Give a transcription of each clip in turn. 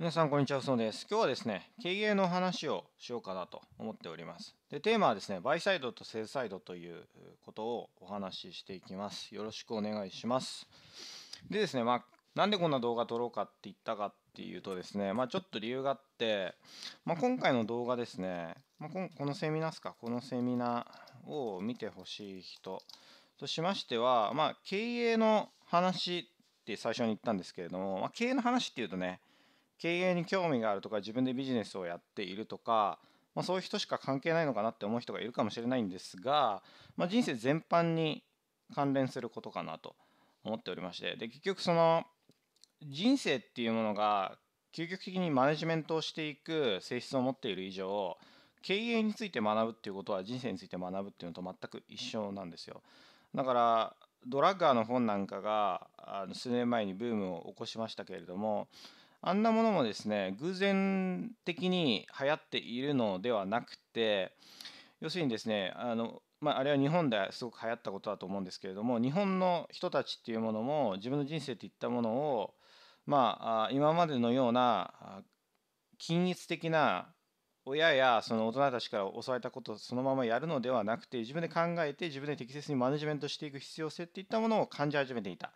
皆さんこんにちは、うそです。今日はですね、経営の話をしようかなと思っております。で、テーマはですね、バイサイドとセルサイドということをお話ししていきます。よろしくお願いします。でですね、まあ、なんでこんな動画撮ろうかって言ったかっていうとですね、まあ、ちょっと理由があって、まあ、今回の動画ですね、まあ、このセミナーすか、このセミナーを見てほしい人としましては、まあ、経営の話って最初に言ったんですけれども、まあ、経営の話っていうとね、経営に興味があるとか自分でビジネスをやっているとか、まあ、そういう人しか関係ないのかなって思う人がいるかもしれないんですが、まあ、人生全般に関連することかなと思っておりましてで結局その人生っていうものが究極的にマネジメントをしていく性質を持っている以上経営について学ぶっていうことは人生について学ぶっていうのと全く一緒なんですよだからドラッガーの本なんかがあの数年前にブームを起こしましたけれどもあんなものもですね偶然的に流行っているのではなくて要するにですねあの、まあ、あれは日本ですごく流行ったことだと思うんですけれども日本の人たちっていうものも自分の人生っていったものを、まあ、今までのような均一的な親やその大人たちから教われたことをそのままやるのではなくて自分で考えて自分で適切にマネジメントしていく必要性っていったものを感じ始めていた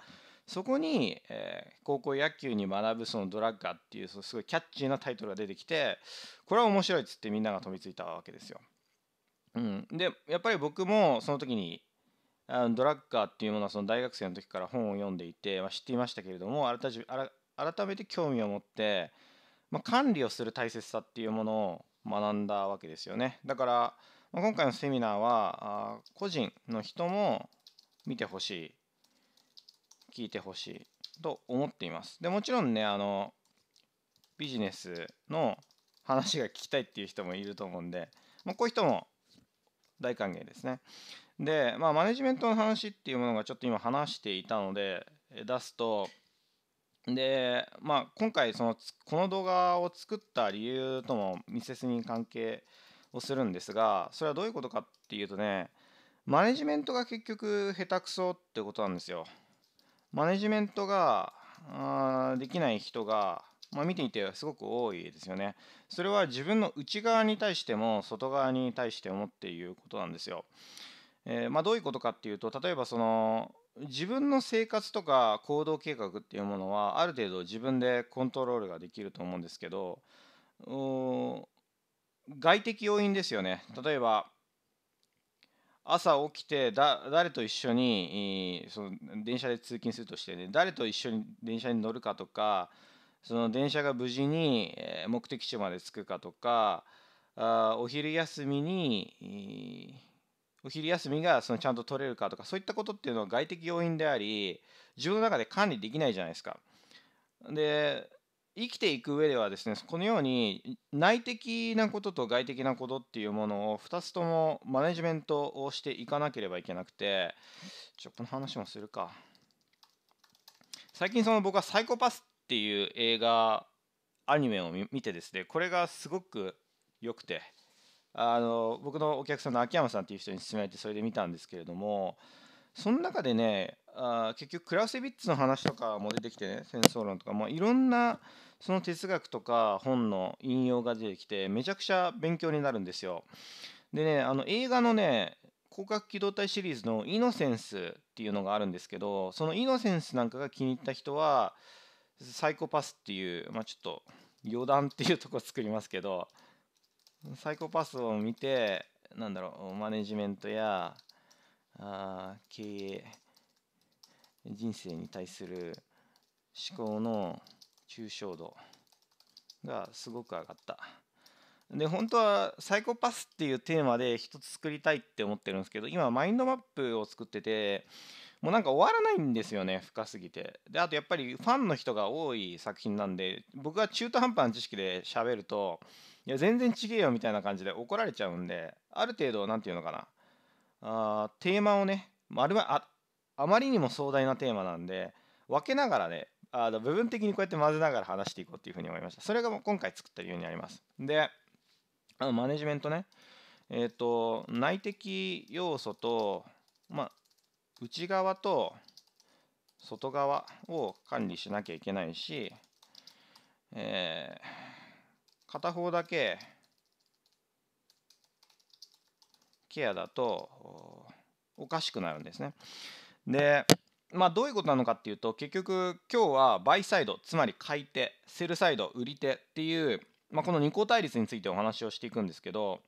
そこに、えー、高校野球に学ぶそのドラッガーっていうすごいキャッチーなタイトルが出てきてこれは面白いっつってみんなが飛びついたわけですよ。うん、でやっぱり僕もその時にあのドラッガーっていうものはその大学生の時から本を読んでいて、まあ、知っていましたけれども改めて興味を持って、まあ、管理をする大切さっていうものを学んだわけですよね。だから、まあ、今回のセミナーはあ個人の人も見てほしい聞いてほしいと思っています。でもちろんねあのビジネスの話が聞きたいっていう人もいると思うんで、まあ、こういう人も大歓迎ですね。で、まあ、マネジメントの話っていうものがちょっと今話していたので出すとで、まあ、今回そのこの動画を作った理由とも密接に関係をするんですがそれはどういうことかっていうとねマネジメントが結局下手くそってことなんですよ。マネジメントがあできない人が、まあ、見ていてすごく多いですよね。それは自分の内側に対しても外側に対してもっていうことなんですよ。えー、まあ、どういうことかっていうと例えばその自分の生活とか行動計画っていうものはある程度自分でコントロールができると思うんですけど外的要因ですよね例えば朝起きてだ誰と一緒にその電車で通勤するとしてね誰と一緒に電車に乗るかとかその電車が無事に目的地まで着くかとかあお昼休みにお昼休みがそのちゃんと取れるかとかそういったことっていうのは外的要因であり自分の中で管理できないじゃないですか。で生きていく上ではですねこのように内的なことと外的なことっていうものを2つともマネジメントをしていかなければいけなくてちょこの話もするか最近その僕は「サイコパス」っていう映画アニメを見てですねこれがすごく良くてあの僕のお客さんの秋山さんっていう人に勧められてそれで見たんですけれどもその中でねあ結局クラウセビッツの話とかも出てきてね戦争論とか、まあ、いろんなその哲学とか本の引用が出てきてめちゃくちゃ勉強になるんですよ。でねあの映画のね広角機動隊シリーズの「イノセンス」っていうのがあるんですけどその「イノセンス」なんかが気に入った人は「サイコパス」っていう、まあ、ちょっと余談っていうとこ作りますけどサイコパスを見てなんだろうマネジメントやあ経営人生に対する思考の抽象度がすごく上がった。で本当はサイコパスっていうテーマで一つ作りたいって思ってるんですけど今マインドマップを作っててもうなんか終わらないんですよね深すぎてであとやっぱりファンの人が多い作品なんで僕が中途半端な知識で喋るといや全然違えよみたいな感じで怒られちゃうんである程度何て言うのかなあーテーマをね丸まああまりにも壮大なテーマなんで分けながらねあの部分的にこうやって混ぜながら話していこうっていうふうに思いましたそれがもう今回作った理由にありますであのマネジメントねえっ、ー、と内的要素とまあ内側と外側を管理しなきゃいけないし、えー、片方だけケアだとおかしくなるんですね。でまあ、どういうことなのかっていうと結局今日はバイサイドつまり買い手セルサイド売り手っていう、まあ、この二項対立についてお話をしていくんですけど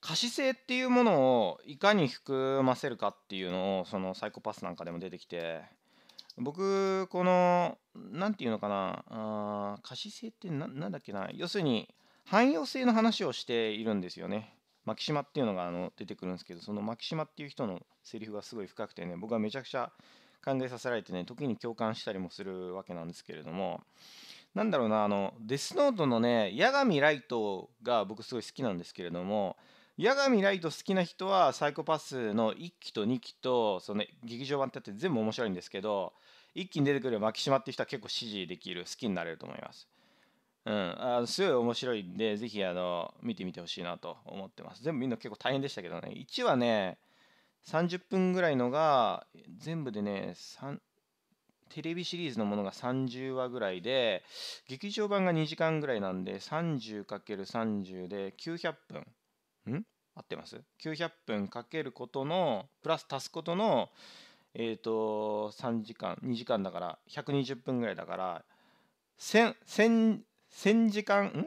可視性っていうものをいかに含ませるかっていうのをそのサイコパスなんかでも出てきて僕この何て言うのかなあ可視性って何だっけな要するに汎用性の話をしているんですよね。牧島っていうのがあの出てくるんですけどその牧島っていう人のセリフがすごい深くてね僕はめちゃくちゃ考えさせられてね時に共感したりもするわけなんですけれどもなんだろうなあのデスノートのね八神ライトが僕すごい好きなんですけれども八神ライト好きな人はサイコパスの1期と2期とその劇場版ってあって全部面白いんですけど一期に出てくる牧島っていう人は結構支持できる好きになれると思います。うん、あすごい面白いんで、ぜひあの見てみてほしいなと思ってます。全部みんな結構大変でしたけどね、1話ね、30分ぐらいのが、全部でね、テレビシリーズのものが30話ぐらいで、劇場版が2時間ぐらいなんで、30×30 で900分。ん合ってます ?900 分かけることの、プラス足すことの、えっ、ー、と、3時間、2時間だから、120分ぐらいだから、1000、1000時間ん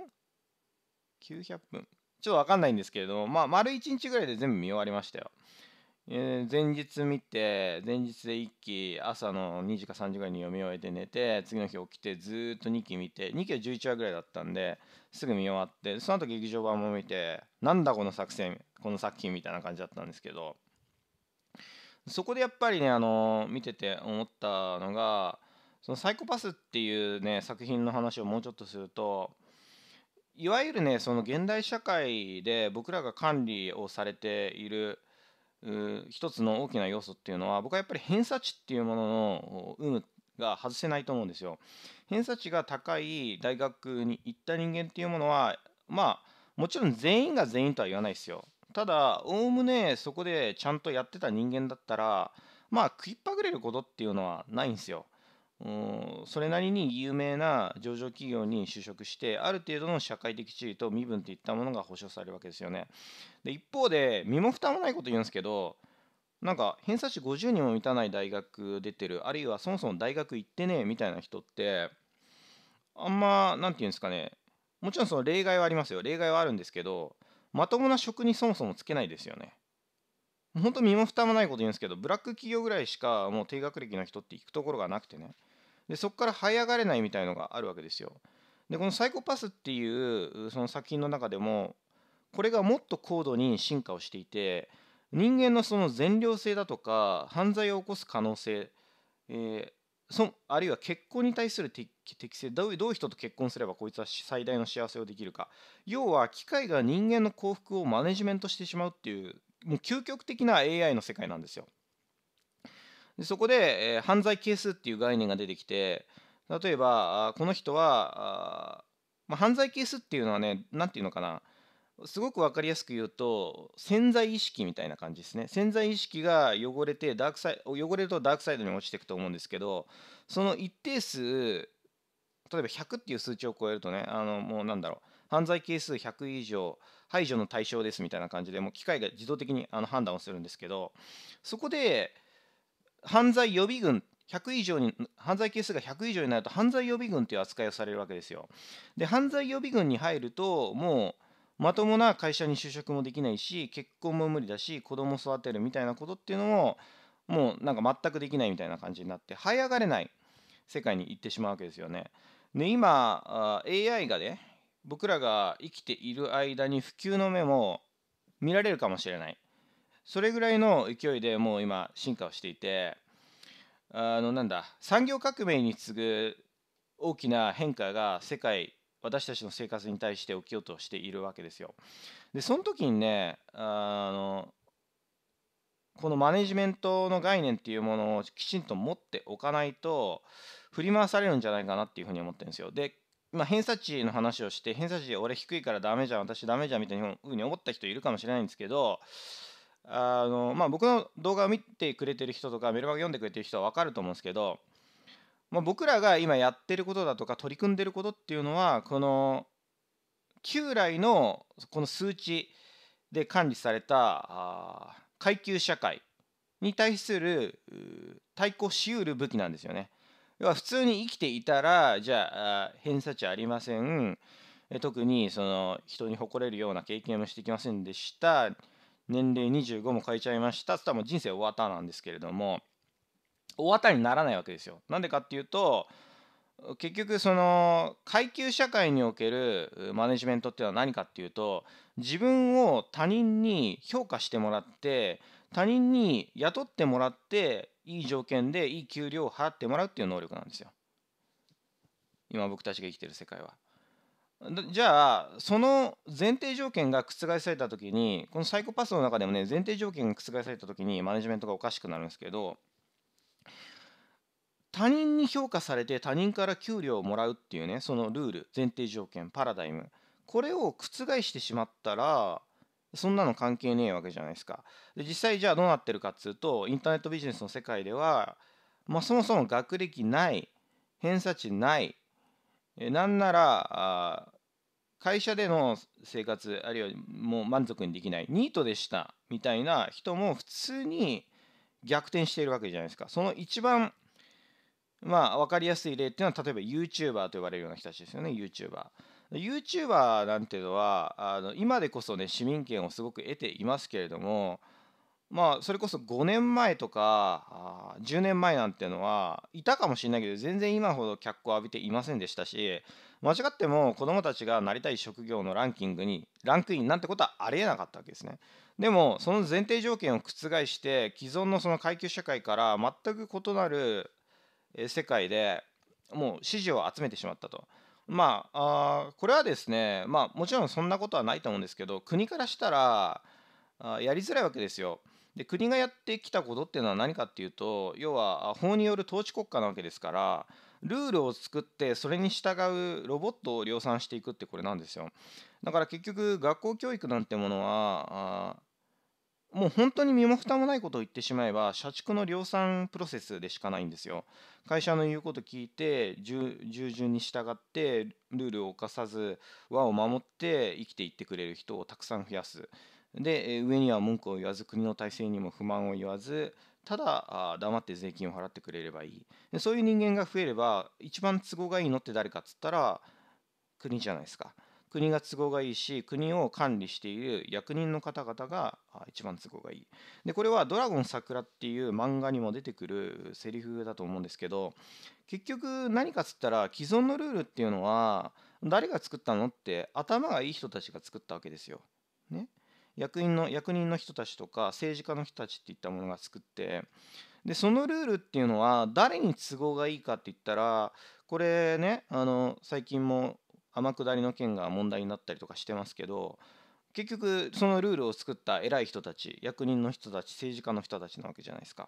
?900 分ちょっと分かんないんですけれどもまあ丸1日ぐらいで全部見終わりましたよ、えー、前日見て前日で1期朝の2時か3時ぐらいに読み終えて寝て次の日起きてずっと2期見て2期は11話ぐらいだったんですぐ見終わってその後劇場版も見てなんだこの作戦この作品みたいな感じだったんですけどそこでやっぱりねあの見てて思ったのがそのサイコパスっていうね作品の話をもうちょっとするといわゆるねその現代社会で僕らが管理をされている一つの大きな要素っていうのは僕はやっぱり偏差値っていうものの有無が外せないと思うんですよ。偏差値が高い大学に行った人間っていうものはまあもちろん全員が全員とは言わないですよ。ただおおむねそこでちゃんとやってた人間だったらまあ食いっぱぐれることっていうのはないんですよ。うんそれなりに有名な上場企業に就職してある程度の社会的地位と身分といったものが保障されるわけですよねで一方で身も蓋もないこと言うんですけどなんか偏差値50にも満たない大学出てるあるいはそもそも大学行ってねえみたいな人ってあんま何て言うんですかねもちろんその例外はありますよ例外はあるんですけどまともな職にそもそもつけないですよね本当身も蓋もないこと言うんですけどブラック企業ぐらいしかもう低学歴の人って行くところがなくてねでそこから這い上がれないみたいのがあるわけですよ。でこの「サイコパス」っていうその作品の中でもこれがもっと高度に進化をしていて人間のその善良性だとか犯罪を起こす可能性、えー、そあるいは結婚に対する適性どういう人と結婚すればこいつは最大の幸せをできるか要は機械が人間の幸福をマネジメントしてしまうっていうもう究極的な AI の世界なんですよ。でそこで、えー、犯罪係数っていう概念が出てきて例えばこの人はまあ、犯罪係数っていうのはね何て言うのかなすごく分かりやすく言うと潜在意識みたいな感じですね潜在意識が汚れてダークサイ汚れるとダークサイドに落ちていくと思うんですけどその一定数例えば100っていう数値を超えるとねあのもうなんだろう犯罪係数100以上排除の対象ですみたいな感じでもう機械が自動的にあの判断をするんですけどそこで犯罪予備軍100以上に犯罪係数が100以上になると犯罪予備軍という扱いをされるわけですよ。で犯罪予備軍に入るともうまともな会社に就職もできないし結婚も無理だし子供育てるみたいなことっていうのももうなんか全くできないみたいな感じになって這い上がれない世界に行ってしまうわけですよね。で今 AI がね僕らが生きている間に普及の目も見られるかもしれない。それぐらいの勢いでもう今進化をしていてあのなんだ産業革命に次ぐ大きな変化が世界私たちの生活に対して起きようとしているわけですよ。でその時にねあのこのマネジメントの概念っていうものをきちんと持っておかないと振り回されるんじゃないかなっていうふうに思ってるんですよ。でまあ、偏差値の話をして偏差値俺低いからダメじゃん私ダメじゃんみたいなふうに思った人いるかもしれないんですけどあのまあ、僕の動画を見てくれてる人とかメルマガ読んでくれてる人は分かると思うんですけど、まあ、僕らが今やってることだとか取り組んでることっていうのはこの旧来のこの数値で管理された階級社会に対する対抗しうる武器なんですよね。要は普通に生きていたらじゃあ偏差値ありません特にその人に誇れるような経験もしてきませんでした。年齢25も変えちゃいましたっつったらもう人生終わったなんですけれども終わったにならないわけですよ。なんでかっていうと結局その階級社会におけるマネジメントっていうのは何かっていうと自分を他人に評価してもらって他人に雇ってもらっていい条件でいい給料を払ってもらうっていう能力なんですよ。今僕たちが生きてる世界は。じゃあその前提条件が覆された時にこのサイコパスの中でもね前提条件が覆された時にマネジメントがおかしくなるんですけど他人に評価されて他人から給料をもらうっていうねそのルール前提条件パラダイムこれを覆してしまったらそんなの関係ねえわけじゃないですかで実際じゃあどうなってるかっつうとインターネットビジネスの世界では、まあ、そもそも学歴ない偏差値ないなんなら会社での生活あるいはもう満足にできないニートでしたみたいな人も普通に逆転しているわけじゃないですかその一番まあ分かりやすい例っていうのは例えば YouTuber と呼ばれるような人たちですよね YouTuber。YouTuber なんていうのはあの今でこそね市民権をすごく得ていますけれどもまあそれこそ5年前とか10年前なんてのはいたかもしれないけど全然今ほど脚光を浴びていませんでしたし間違っても子どもたちがなりたい職業のランキングにランクインなんてことはありえなかったわけですね。でもその前提条件を覆して既存のその階級社会から全く異なる世界でもう支持を集めてしまったと。まああこれはですねまあもちろんそんなことはないと思うんですけど国からしたらやりづらいわけですよ。で国がやってきたことっていうのは何かっていうと要は法による統治国家なわけですからルールを作ってそれに従うロボットを量産していくってこれなんですよだから結局学校教育なんてものはもう本当に身も蓋もないことを言ってしまえば社畜の量産プロセスでしかないんですよ会社の言うこと聞いて従順に従ってルールを犯さず和を守って生きていってくれる人をたくさん増やすで上には文句を言わず国の体制にも不満を言わずただ黙って税金を払ってくれればいいでそういう人間が増えれば一番都合がいいのって誰かっつったら国じゃないですか国が都合がいいし国を管理している役人の方々が一番都合がいいでこれは「ドラゴン桜」っていう漫画にも出てくるセリフだと思うんですけど結局何かっつったら既存のルールっていうのは誰が作ったのって頭がいい人たちが作ったわけですよ。ね、役員の役人の人たちとか政治家の人たちっていったものが作ってでそのルールっていうのは誰に都合がいいかって言ったらこれねあの最近も天下りの件が問題になったりとかしてますけど結局そのルールを作った偉い人たち役人の人たち政治家の人たちなわけじゃないですか。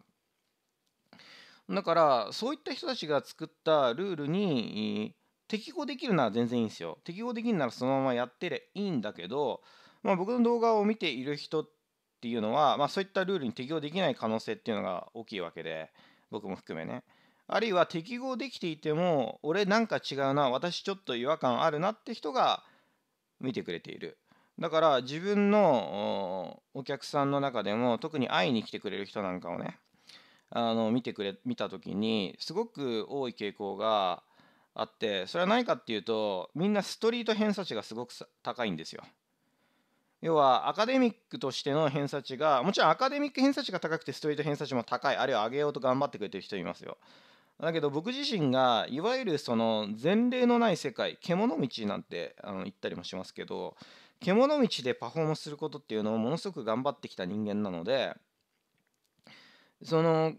だからそういった人たちが作ったルールに適合できるなら全然いいんですよ。適合できるならそのままやってりゃいいんだけどまあ、僕の動画を見ている人っていうのは、まあ、そういったルールに適用できない可能性っていうのが大きいわけで僕も含めねあるいは適合できていても俺なんか違うな私ちょっと違和感あるなって人が見てくれているだから自分のお客さんの中でも特に会いに来てくれる人なんかをねあの見てくれ見た時にすごく多い傾向があってそれは何かっていうとみんなストリート偏差値がすごく高いんですよ。要はアカデミックとしての偏差値がもちろんアカデミック偏差値が高くてストリート偏差値も高いあるいは上げようと頑張ってくれてる人いますよだけど僕自身がいわゆるその前例のない世界獣道なんてあの言ったりもしますけど獣道でパフォーマンスすることっていうのをものすごく頑張ってきた人間なのでその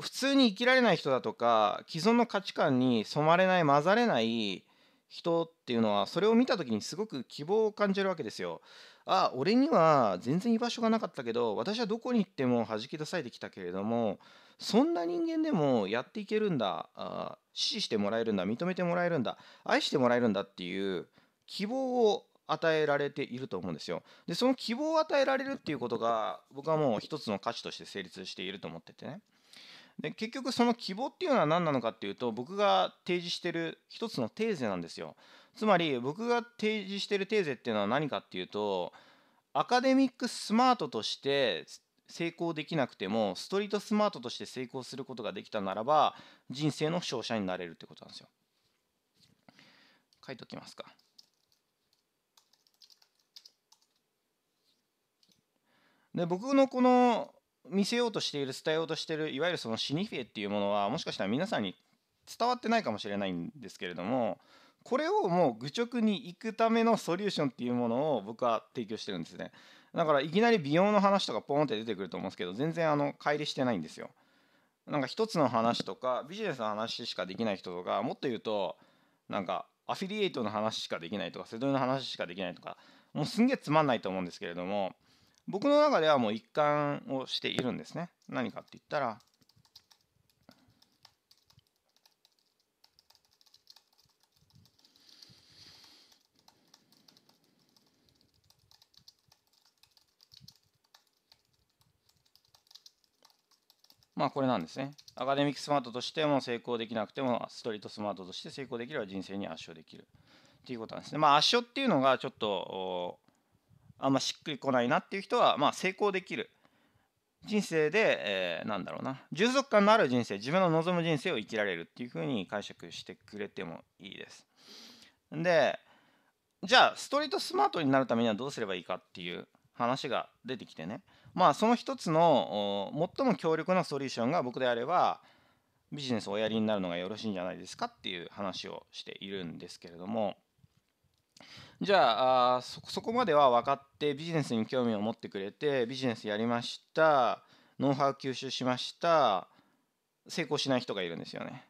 普通に生きられない人だとか既存の価値観に染まれない混ざれない人っていうのはそれを見た時にすごく希望を感じるわけですよ。あ俺には全然居場所がなかったけど私はどこに行っても弾き出されてきたけれどもそんな人間でもやっていけるんだあ支持してもらえるんだ認めてもらえるんだ愛してもらえるんだっていう希望を与えられていると思うんですよ。でその希望を与えられるっていうことが僕はもう一つの価値として成立していると思っててね。で結局その希望っていうのは何なのかっていうと僕が提示してる一つのテーゼなんですよつまり僕が提示してるテーゼっていうのは何かっていうとアカデミックスマートとして成功できなくてもストリートスマートとして成功することができたならば人生の勝者になれるってことなんですよ書いときますかで僕のこの見せようとしている伝えようとしているいわゆるそのシニフィエっていうものはもしかしたら皆さんに伝わってないかもしれないんですけれどもこれをもう愚直に行くためのソリューションっていうものを僕は提供してるんですねだからいきなり美容の話とかポーンって出てくると思うんですけど全然あの乖離してないんですよなんか一つの話とかビジネスの話しかできない人とかもっと言うとなんかアフィリエイトの話しかできないとかセドリの話しかできないとかもうすんげえつまんないと思うんですけれども僕の中ではもう一貫をしているんですね。何かって言ったら、まあこれなんですね。アカデミックスマートとしても成功できなくてもストリートスマートとして成功できれば人生に圧勝できるっていうことなんですね。まあ圧勝っていうのがちょっとあんましっくりこないなっていう人は、まあ、成功できる人生で、えー、なんだろうな充足感のある人生自分の望む人生を生きられるっていうふうに解釈してくれてもいいです。でじゃあストリートスマートになるためにはどうすればいいかっていう話が出てきてねまあその一つの最も強力なソリューションが僕であればビジネスをおやりになるのがよろしいんじゃないですかっていう話をしているんですけれどもじゃあそこまでは分かってビジネスに興味を持ってくれてビジネスやりましたノウハウ吸収しました成功しない人がいるんですよね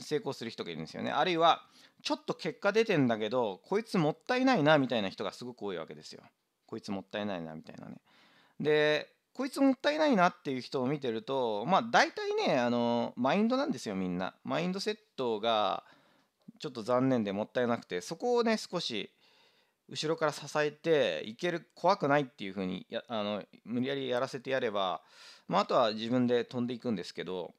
成功する人がいるんですよねあるいはちょっと結果出てんだけどこいつもったいないなみたいな人がすごく多いわけですよこいつもったいないなみたいなねでこいつもったいないなっていう人を見てるとまあ大体ねあのマインドなんですよみんなマインドセットがちょっと残念でもったいなくてそこをね少し後ろから支えていける怖くないっていう風にやあの無理やりやらせてやれば、まあ、あとは自分で飛んでいくんですけど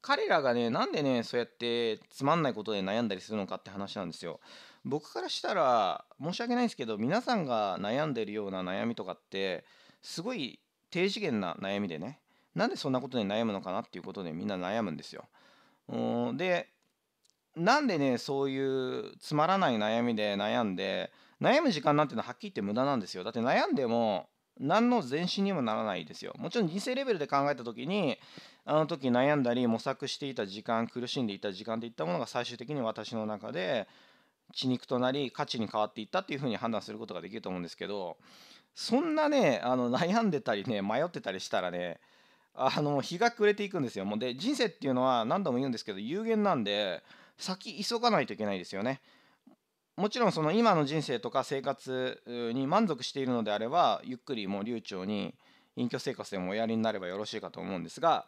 彼らがねなんでねそうやってつまんないことで悩んだりするのかって話なんですよ。僕からしたら申し訳ないんですけど皆さんが悩んでるような悩みとかってすごい低次元な悩みでねなんでそんなことで悩むのかなっていうことでみんな悩むんですよ。でなんでねそういうつまらない悩みで悩んで悩む時間なんてのははっきり言って無駄なんですよだって悩んでも何の前進にもならないですよもちろん人生レベルで考えた時にあの時悩んだり模索していた時間苦しんでいた時間といったものが最終的に私の中で血肉となり価値に変わっていったっていうふうに判断することができると思うんですけどそんなねあの悩んでたりね迷ってたりしたらねあの日が暮れていくんですよもうで人生っていうのは何度も言うんですけど有限なんで先急がないといけないですよね。もちろんその今の人生とか生活に満足しているのであればゆっくりもう流暢に隠居生活でもおやりになればよろしいかと思うんですが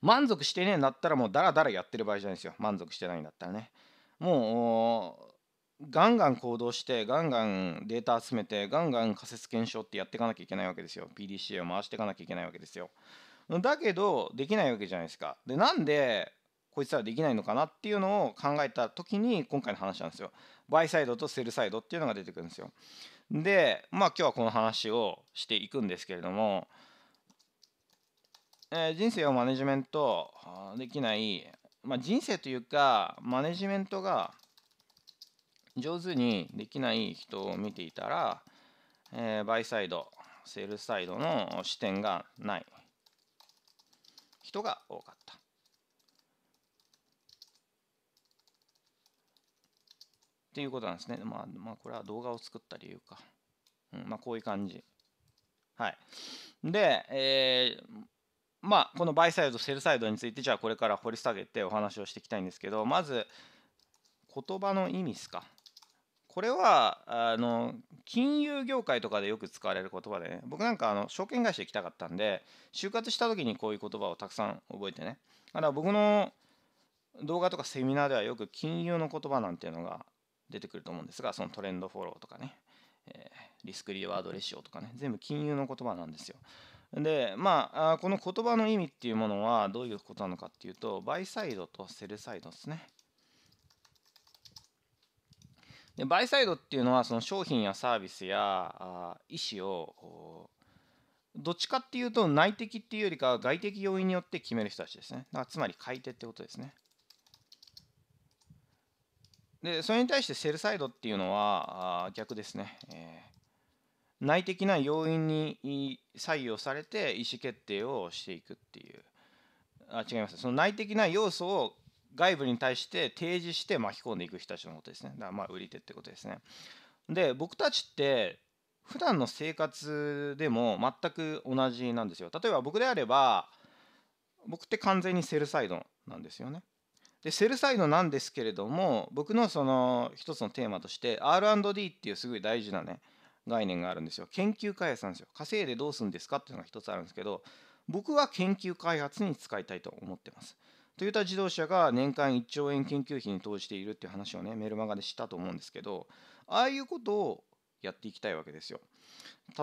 満足してねえんだったらもうダラダラやってる場合じゃないですよ満足してないんだったらねもうガンガン行動してガンガンデータ集めてガンガン仮説検証ってやっていかなきゃいけないわけですよ PDCA を回していかなきゃいけないわけですよだけどできないわけじゃないですかでなんでこいつらできないのかなっていうのを考えた時に今回の話なんですよ。バイサイドとセルサイドっていうのが出てくるんですよ。でまあ今日はこの話をしていくんですけれども、えー、人生をマネジメントできない、まあ、人生というかマネジメントが上手にできない人を見ていたら、えー、バイサイドセールサイドの視点がない人が多かっっていうことなんですね。まあ、まあ、これは動画を作った理由か。うん、まあ、こういう感じ。はい。で、えー、まあ、このバイサイド、セルサイドについて、じゃあこれから掘り下げてお話をしていきたいんですけど、まず、言葉の意味ですか。これはあの金融業界とかでよく使われる言葉でね僕なんかあの証券会社行きたかったんで就活した時にこういう言葉をたくさん覚えてねだから僕の動画とかセミナーではよく金融の言葉なんていうのが出てくると思うんですが、そのトレンドフォローとかね、えリスクリワードレシオとかね、全部金融の言葉なんですよ。で、まあ、この言葉の意味っていうものはどういうことなのかっていうと、バイサイドとセルサイドですね。でバイサイドっていうのはその商品やサービスやあ意思をどっちかっていうと内的っていうよりか外的要因によって決める人たちですね。だからつまり買い手ってことですね。でそれに対してセルサイドっていうのは逆ですね、えー、内的な要因に左右されて意思決定をしていくっていうあ違いますその内的な要素を外部に対して提示して巻き込んでいく人たちのことですねだからまあ売り手ってことですねで僕たちって普段の生活でも全く同じなんですよ例えば僕であれば僕って完全にセルサイドなんですよねでセルサイドなんですけれども僕のその一つのテーマとして R&D っていうすごい大事なね概念があるんですよ研究開発なんですよ稼いでどうするんですかっていうのが一つあるんですけど僕は研究開発に使いたいと思ってますトヨタ自動車が年間1兆円研究費に投じているっていう話をねメルマガでしたと思うんですけどああいうことをやっていきたいわけですよ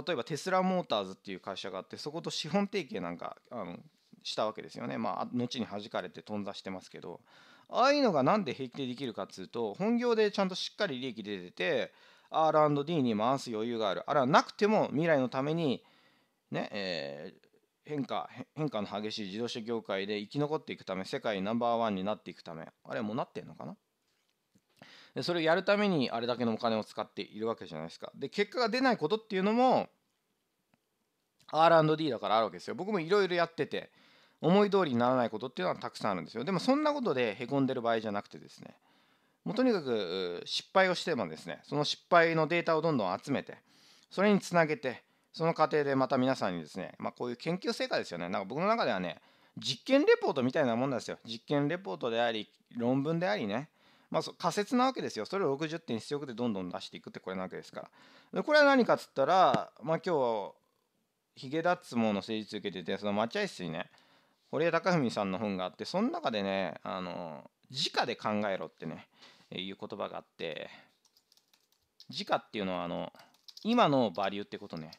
例えばテスラモーターズっていう会社があってそこと資本提携なんかあのしたわけですよねまあ後に弾かれて頓挫してますけどああいうのが何で平気でできるかっつうと本業でちゃんとしっかり利益出てて R&D に回す余裕があるあれはなくても未来のためにねえー、変化変化の激しい自動車業界で生き残っていくため世界ナンバーワンになっていくためあれもうなってんのかなでそれをやるためにあれだけのお金を使っているわけじゃないですかで結果が出ないことっていうのも R&D だからあるわけですよ僕もいろいろやってて思い通りにならないことっていうのはたくさんあるんですよでもそんなことでへこんでる場合じゃなくてですねもうとにかく失敗をしてもですねその失敗のデータをどんどん集めてそれにつなげてその過程でまた皆さんにですね、まあ、こういう研究成果ですよねなんか僕の中ではね実験レポートみたいなもんんですよ実験レポートであり論文でありねまあ、仮説なわけですよ。それを60点必要でどんどん出していくってこれなわけですから。これは何かっつったら、まあ、今日ヒゲ脱毛の施術受けててその待合室にね堀江貴文さんの本があってその中でねあの直で考えろってねいう言葉があって価っていうのはあの今のバリューってことね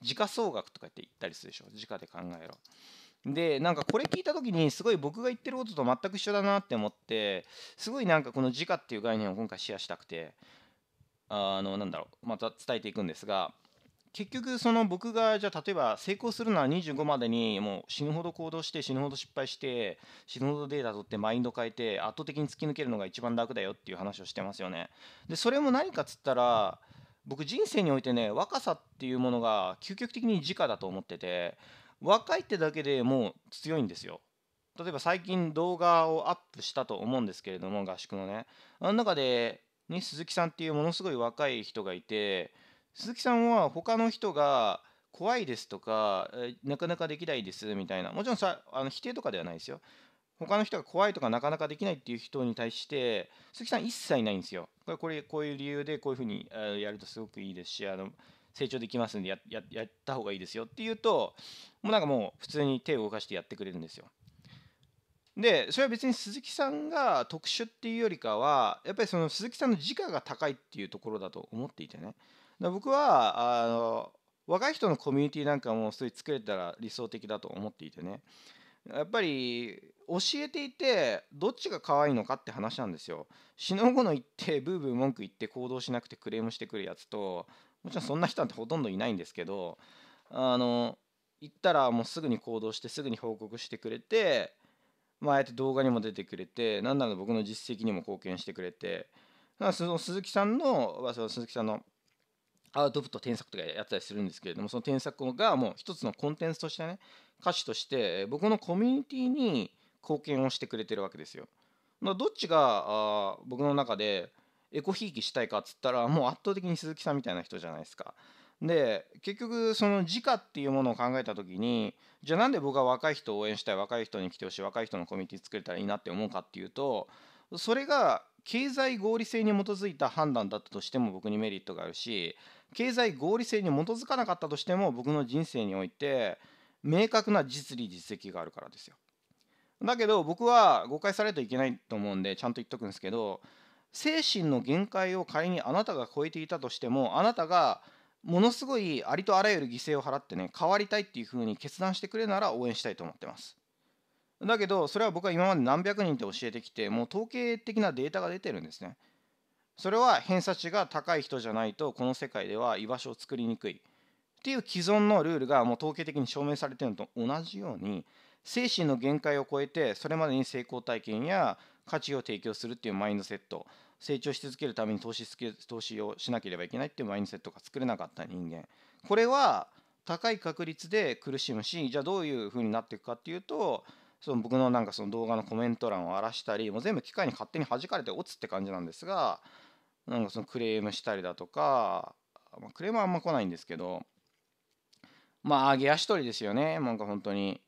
時価総額とかって言ったりするでしょ直で考えろでなんかこれ聞いた時にすごい僕が言ってることと全く一緒だなって思ってすごいなんかこの時価っていう概念を今回シェアしたくてあのなんだろうまた伝えていくんですが結局その僕がじゃあ例えば成功するのは25までにもう死ぬほど行動して死ぬほど失敗して死ぬほどデータ取ってマインド変えて圧倒的に突き抜けるのが一番楽だよっていう話をしてますよね。でそれも何かっつったら僕人生においてね若さっていうものが究極的に時価だと思ってて若いってだけでもう強いんですよ。例えば最近動画をアップしたと思うんですけれども合宿のねあの中で、ね、鈴木さんっていうものすごい若い人がいて鈴木さんは他の人が怖いですとか、えなかなかできないですみたいなもちろんさあの否定とかではないですよ他の人が怖いとかなかなかできないっていう人に対して鈴木さん一切ないんですよこれこれこういう理由でこういうふうにやるとすごくいいですしあの成長できますんでやややった方がいいですよっていうともうなんかもう普通に手を動かしてやってくれるんですよでそれは別に鈴木さんが特殊っていうよりかはやっぱりその鈴木さんの自我が高いっていうところだと思っていてね僕はあの若い人のコミュニティなんかもそういう作れたら理想的だと思っていてねやっぱり教えていてどっちが可愛いのかって話なんですよ死の後の言ってブーブー文句言って行動しなくてクレームしてくるやつともちろんそんな人なんてほとんどいないんですけどあの行ったらもうすぐに行動してすぐに報告してくれてまああえて動画にも出てくれて何なら僕の実績にも貢献してくれてだからその鈴木さんの、その鈴木さんのアウトプット添削とかやったりするんですけれどもその添削がもう一つのコンテンツとしてね歌手として僕のコミュニティに貢献をしてくれてるわけですよ。どっちがあ僕の中でエコひいきしたいかっつったらもう圧倒的に鈴木さんみたいな人じゃないですか。で結局その時価っていうものを考えた時にじゃあなんで僕は若い人を応援したい若い人に来てほしい若い人のコミュニティ作れたらいいなって思うかっていうとそれが経済合理性に基づいた判断だったとしても僕にメリットがあるし経済合理性に基づかなかったとしても僕の人生において明確な実利実績があるからですよ。だけど僕は誤解されるといけないと思うんでちゃんと言っとくんですけど精神の限界を仮にあなたが超えていたとしてもあなたがものすごいありとあらゆる犠牲を払ってね変わりたいっていうふうに決断してくれなら応援したいと思ってます。だけどそれは僕は今まで何百人って教えてきてもう統計的なデータが出てるんですね。それは偏差値が高い人じゃないとこの世界では居場所を作りにくいっていう既存のルールがもう統計的に証明されてるのと同じように精神の限界を超えてそれまでに成功体験や価値を提供するっていうマインドセット成長し続けるために投資投資をしなければいけないっていうマインドセットが作れなかった人間これは高い確率で苦しむしじゃあどういうふうになっていくかっていうとその僕のなんかその動画のコメント欄を荒らしたりもう全部機械に勝手に弾かれて落つって感じなんですがなんかそのクレームしたりだとか、まあ、クレームはあんま来ないんですけど、まあ、揚げ足取りですよね。なんか本当に、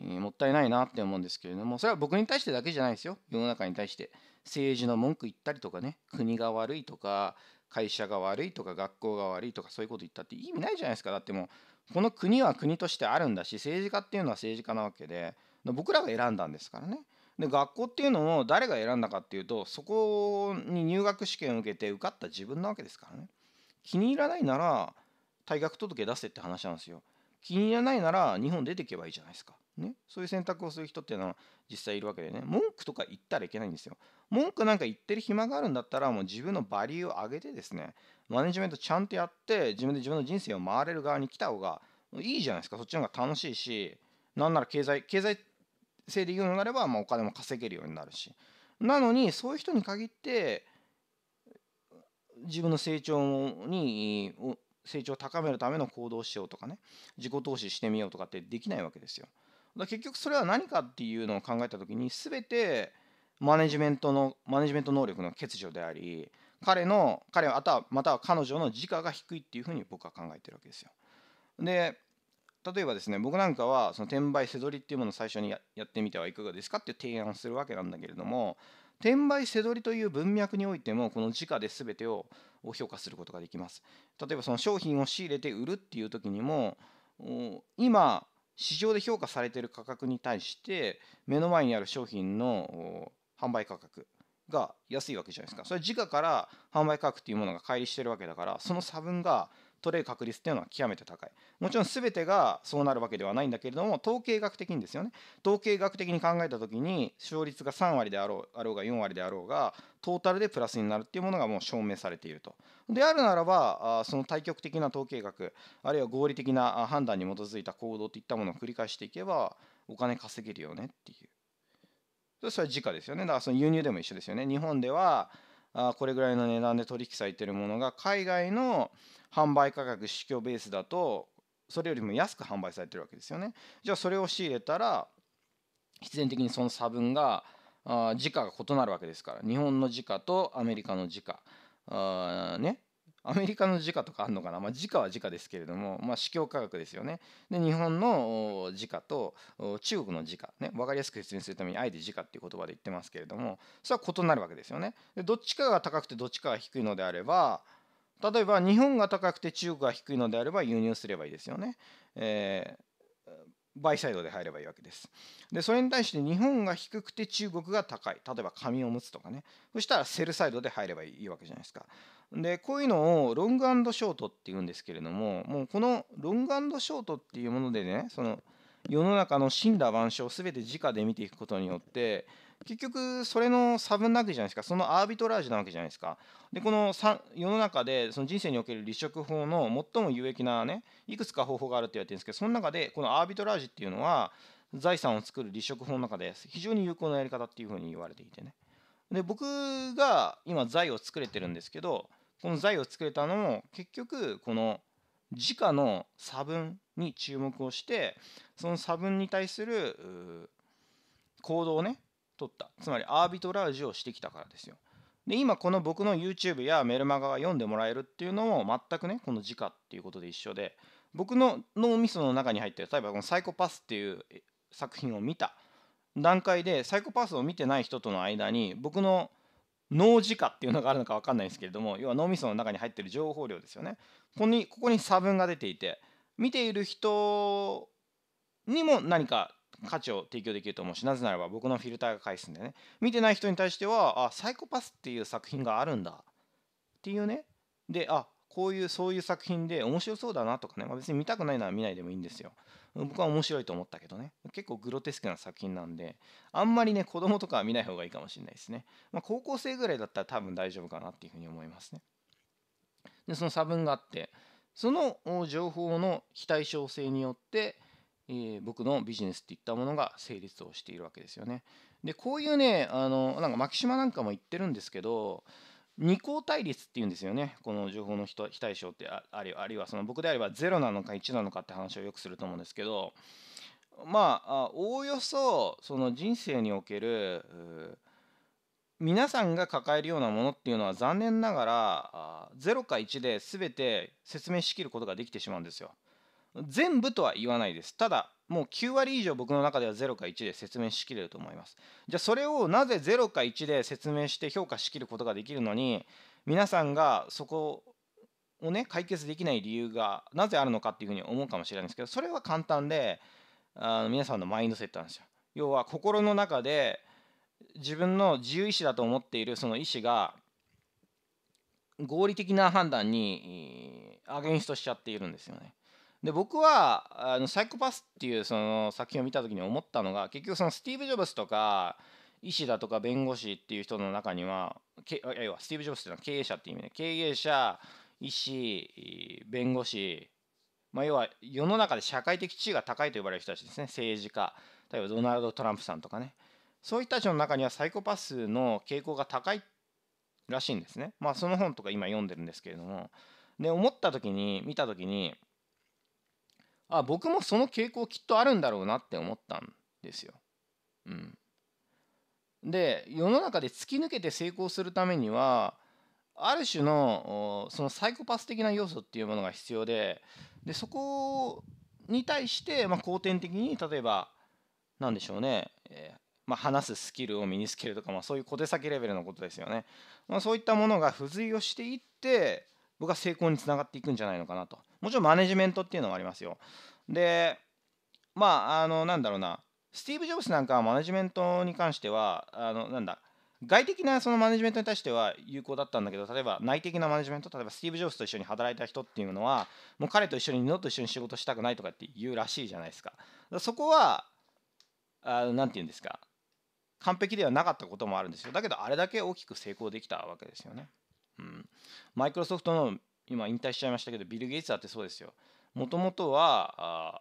えー、もったいないなって思うんですけれども、それは僕に対してだけじゃないですよ。世の中に対して。政治の文句言ったりとかね、国が悪いとか、会社が悪いとか、学校が悪いとか、そういうこと言ったって意味ないじゃないですか。だってもう、この国は国としてあるんだし、政治家っていうのは政治家なわけで、僕らが選んだんですからね。で学校っていうのを誰が選んだかっていうとそこに入学試験を受けて受かった自分なわけですからね気に入らないなら退学届出せって話なんですよ気に入らないなら日本出てけばいいじゃないですかね、そういう選択をする人っていうのは実際いるわけでね文句とか言ったらいけないんですよ文句なんか言ってる暇があるんだったらもう自分のバリューを上げてですねマネジメントちゃんとやって自分で自分の人生を回れる側に来た方がいいじゃないですかそっちの方が楽しいしなんなら経済経済性できるようなれば、まあ、お金も稼げるようになるしなのにそういう人に限って自分の成長に成長を高めるための行動をしようとかね自己投資してみようとかってできないわけですよ。だ結局それは何かっていうのを考えた時に全てマネジメントのマネジメント能力の欠如であり彼の彼または彼女の時価が低いっていうふうに僕は考えてるわけですよ。で例えばですね僕なんかはその転売せどりっていうものを最初にやってみてはいかがですかって提案するわけなんだけれども転売せどりという文脈においてもこの時価で全てを評価することができます例えばその商品を仕入れて売るっていう時にも今市場で評価されている価格に対して目の前にある商品の販売価格が安いわけじゃないですかそれ時価から販売価格っていうものが乖離してるわけだからその差分が取れる確率っていうのは極めて高いもちろん全てがそうなるわけではないんだけれども統計学的にですよね統計学的に考えた時に勝率が3割であろうあろうが4割であろうがトータルでプラスになるっていうものがもう証明されていると。であるならばその対極的な統計学あるいは合理的な判断に基づいた行動といったものを繰り返していけばお金稼げるよねっていう。それは時価ですよね。だからその輸入でも一緒ですよね。日本ではあこれぐらいの値段で取引されてるものが海外の販売価格市況ベースだとそれよりも安く販売されてるわけですよね。じゃあそれを仕入れたら必然的にその差分があ時価が異なるわけですから日本の時価とアメリカの時価あ、ね、アメリカの時価とかあるのかな、まあ、時価は時価ですけれども、まあ、市況価格ですよね。で、日本の時価と中国の時価、ね、分かりやすく説明するために、あえて時価っていう言葉で言ってますけれども、それは異なるわけですよね。で、どっちかが高くてどっちかが低いのであれば、例えば日本が高くて中国が低いのであれば輸入すればいいですよね。えー、バイサイドで入ればいいわけです。で、それに対して日本が低くて中国が高い。例えば紙おむつとかね。そしたらセルサイドで入ればいいわけじゃないですか。でこういうのをロングショートっていうんですけれどももうこのロングショートっていうものでねその世の中の真羅万象を全て直で見ていくことによって結局それの差分なわけじゃないですかそのアービトラージなわけじゃないですかでこの世の中でその人生における離職法の最も有益なねいくつか方法があるって言われてるんですけどその中でこのアービトラージっていうのは財産を作る離職法の中で非常に有効なやり方っていうふうに言われていてねで僕が今財を作れてるんですけどこの財を作れたのも結局この時価の差分に注目をしてその差分に対する行動をね取ったつまりアービトラージをしてきたからですよで今この僕の YouTube やメルマガが読んでもらえるっていうのも全くねこの時価っていうことで一緒で僕の脳みその中に入ってる例えばこの「サイコパス」っていう作品を見た段階でサイコパスを見てない人との間に僕の脳磁化っていうのがあるのか分かんないんですけれども要は脳みその中に入ってる情報量ですよねここにここに差分が出ていて見ている人にも何か価値を提供できると思うしなぜならば僕のフィルターが返すんでね見てない人に対してはあサイコパスっていう作品があるんだっていうねであこういうそういう作品で面白そうだなとかね、まあ、別に見たくないのは見ないでもいいんですよ僕は面白いと思ったけどね結構グロテスクな作品なんであんまりね子供とかは見ない方がいいかもしれないですね、まあ、高校生ぐらいだったら多分大丈夫かなっていうふうに思いますねでその差分があってその情報の非対称性によってえー、僕のビジネスっていったものが成立をしているわけですよね。でこういうねあのなんか牧島なんかも言ってるんですけど二項対立っていうんですよねこの情報の非対称ってあるいはその僕であれば0なのか1なのかって話をよくすると思うんですけどまあおおよそその人生における皆さんが抱えるようなものっていうのは残念ながら0か1で全て説明しきることができてしまうんですよ。全部とは言わないです。ただもう9割以上僕の中では0か1で説明しきれると思いますじゃあそれをなぜ0か1で説明して評価しきることができるのに皆さんがそこをね解決できない理由がなぜあるのかっていうふうに思うかもしれないんですけどそれは簡単であの皆さんのマインドセットなんですよ要は心の中で自分の自由意志だと思っているその意志が合理的な判断にアゲンストしちゃっているんですよねで僕はあの「サイコパス」っていうその作品を見た時に思ったのが結局そのスティーブ・ジョブスとか医師だとか弁護士っていう人の中にはけ要はスティーブ・ジョブスっていうのは経営者っていう意味で経営者医師弁護士、まあ、要は世の中で社会的地位が高いと呼ばれる人たちですね政治家例えばドナルド・トランプさんとかねそういった人の中にはサイコパスの傾向が高いらしいんですねまあその本とか今読んでるんですけれどもで思った時に見た時にあ僕もその傾向きっとあるんだろうなって思ったんですよ。うん、で世の中で突き抜けて成功するためにはある種のそのサイコパス的な要素っていうものが必要ででそこに対して、まあ、後天的に例えば何でしょうね、えー、まあ、話すスキルを身につけるとか、まあ、そういう小手先レベルのことですよね、まあ、そういったものが付随をしていって僕は成功につながっていくんじゃないのかなともちろんマネジメントっていうのもありますよでまああのなんだろうなスティーブ・ジョブスなんかはマネジメントに関してはあのなんだ外的なそのマネジメントに対しては有効だったんだけど例えば内的なマネジメント例えばスティーブ・ジョブスと一緒に働いた人っていうのはもう彼と一緒に二度と一緒に仕事したくないとかって言うらしいじゃないですかそこは何て言うんですか完璧ではなかったこともあるんですよだけどあれだけ大きく成功できたわけですよね。うん、マイクロソフトの今引退しちゃいましたけどビル・ゲイツだってそうですよもともとは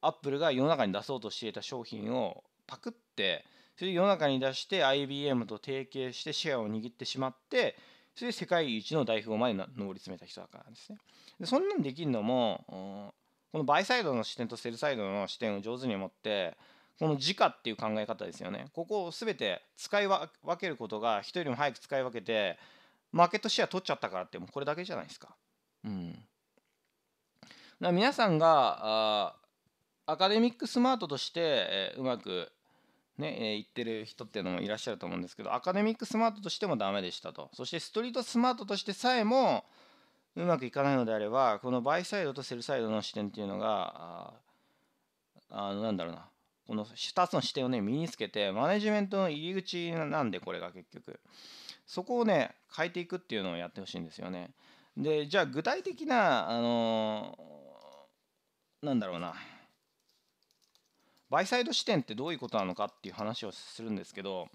アップルが世の中に出そうとしていた商品をパクってそれで世の中に出して IBM と提携してシェアを握ってしまってそれで世界一の代表まで上り詰めた人だからですねでそんなんできるのもこのバイサイドの視点とセルサイドの視点を上手に持ってこの時価っていう考え方ですよねここを全て使い分けることが人よりも早く使い分けてマーケットシェア取っちゃったからってもうこれだけじゃないですか。うん、だ皆さんがアカデミックスマートとして、えー、うまくね、えー、言ってる人っていうのもいらっしゃると思うんですけどアカデミックスマートとしてもダメでしたとそしてストリートスマートとしてさえもうまくいかないのであればこのバイサイドとセルサイドの視点っていうのがああなんだろうなこの2つの視点をね身につけてマネジメントの入り口なんでこれが結局。そこをね変えていくっていうのをやってほしいんですよね。でじゃあ具体的なあのー、なんだろうなバイサイド視点ってどういうことなのかっていう話をするんですけど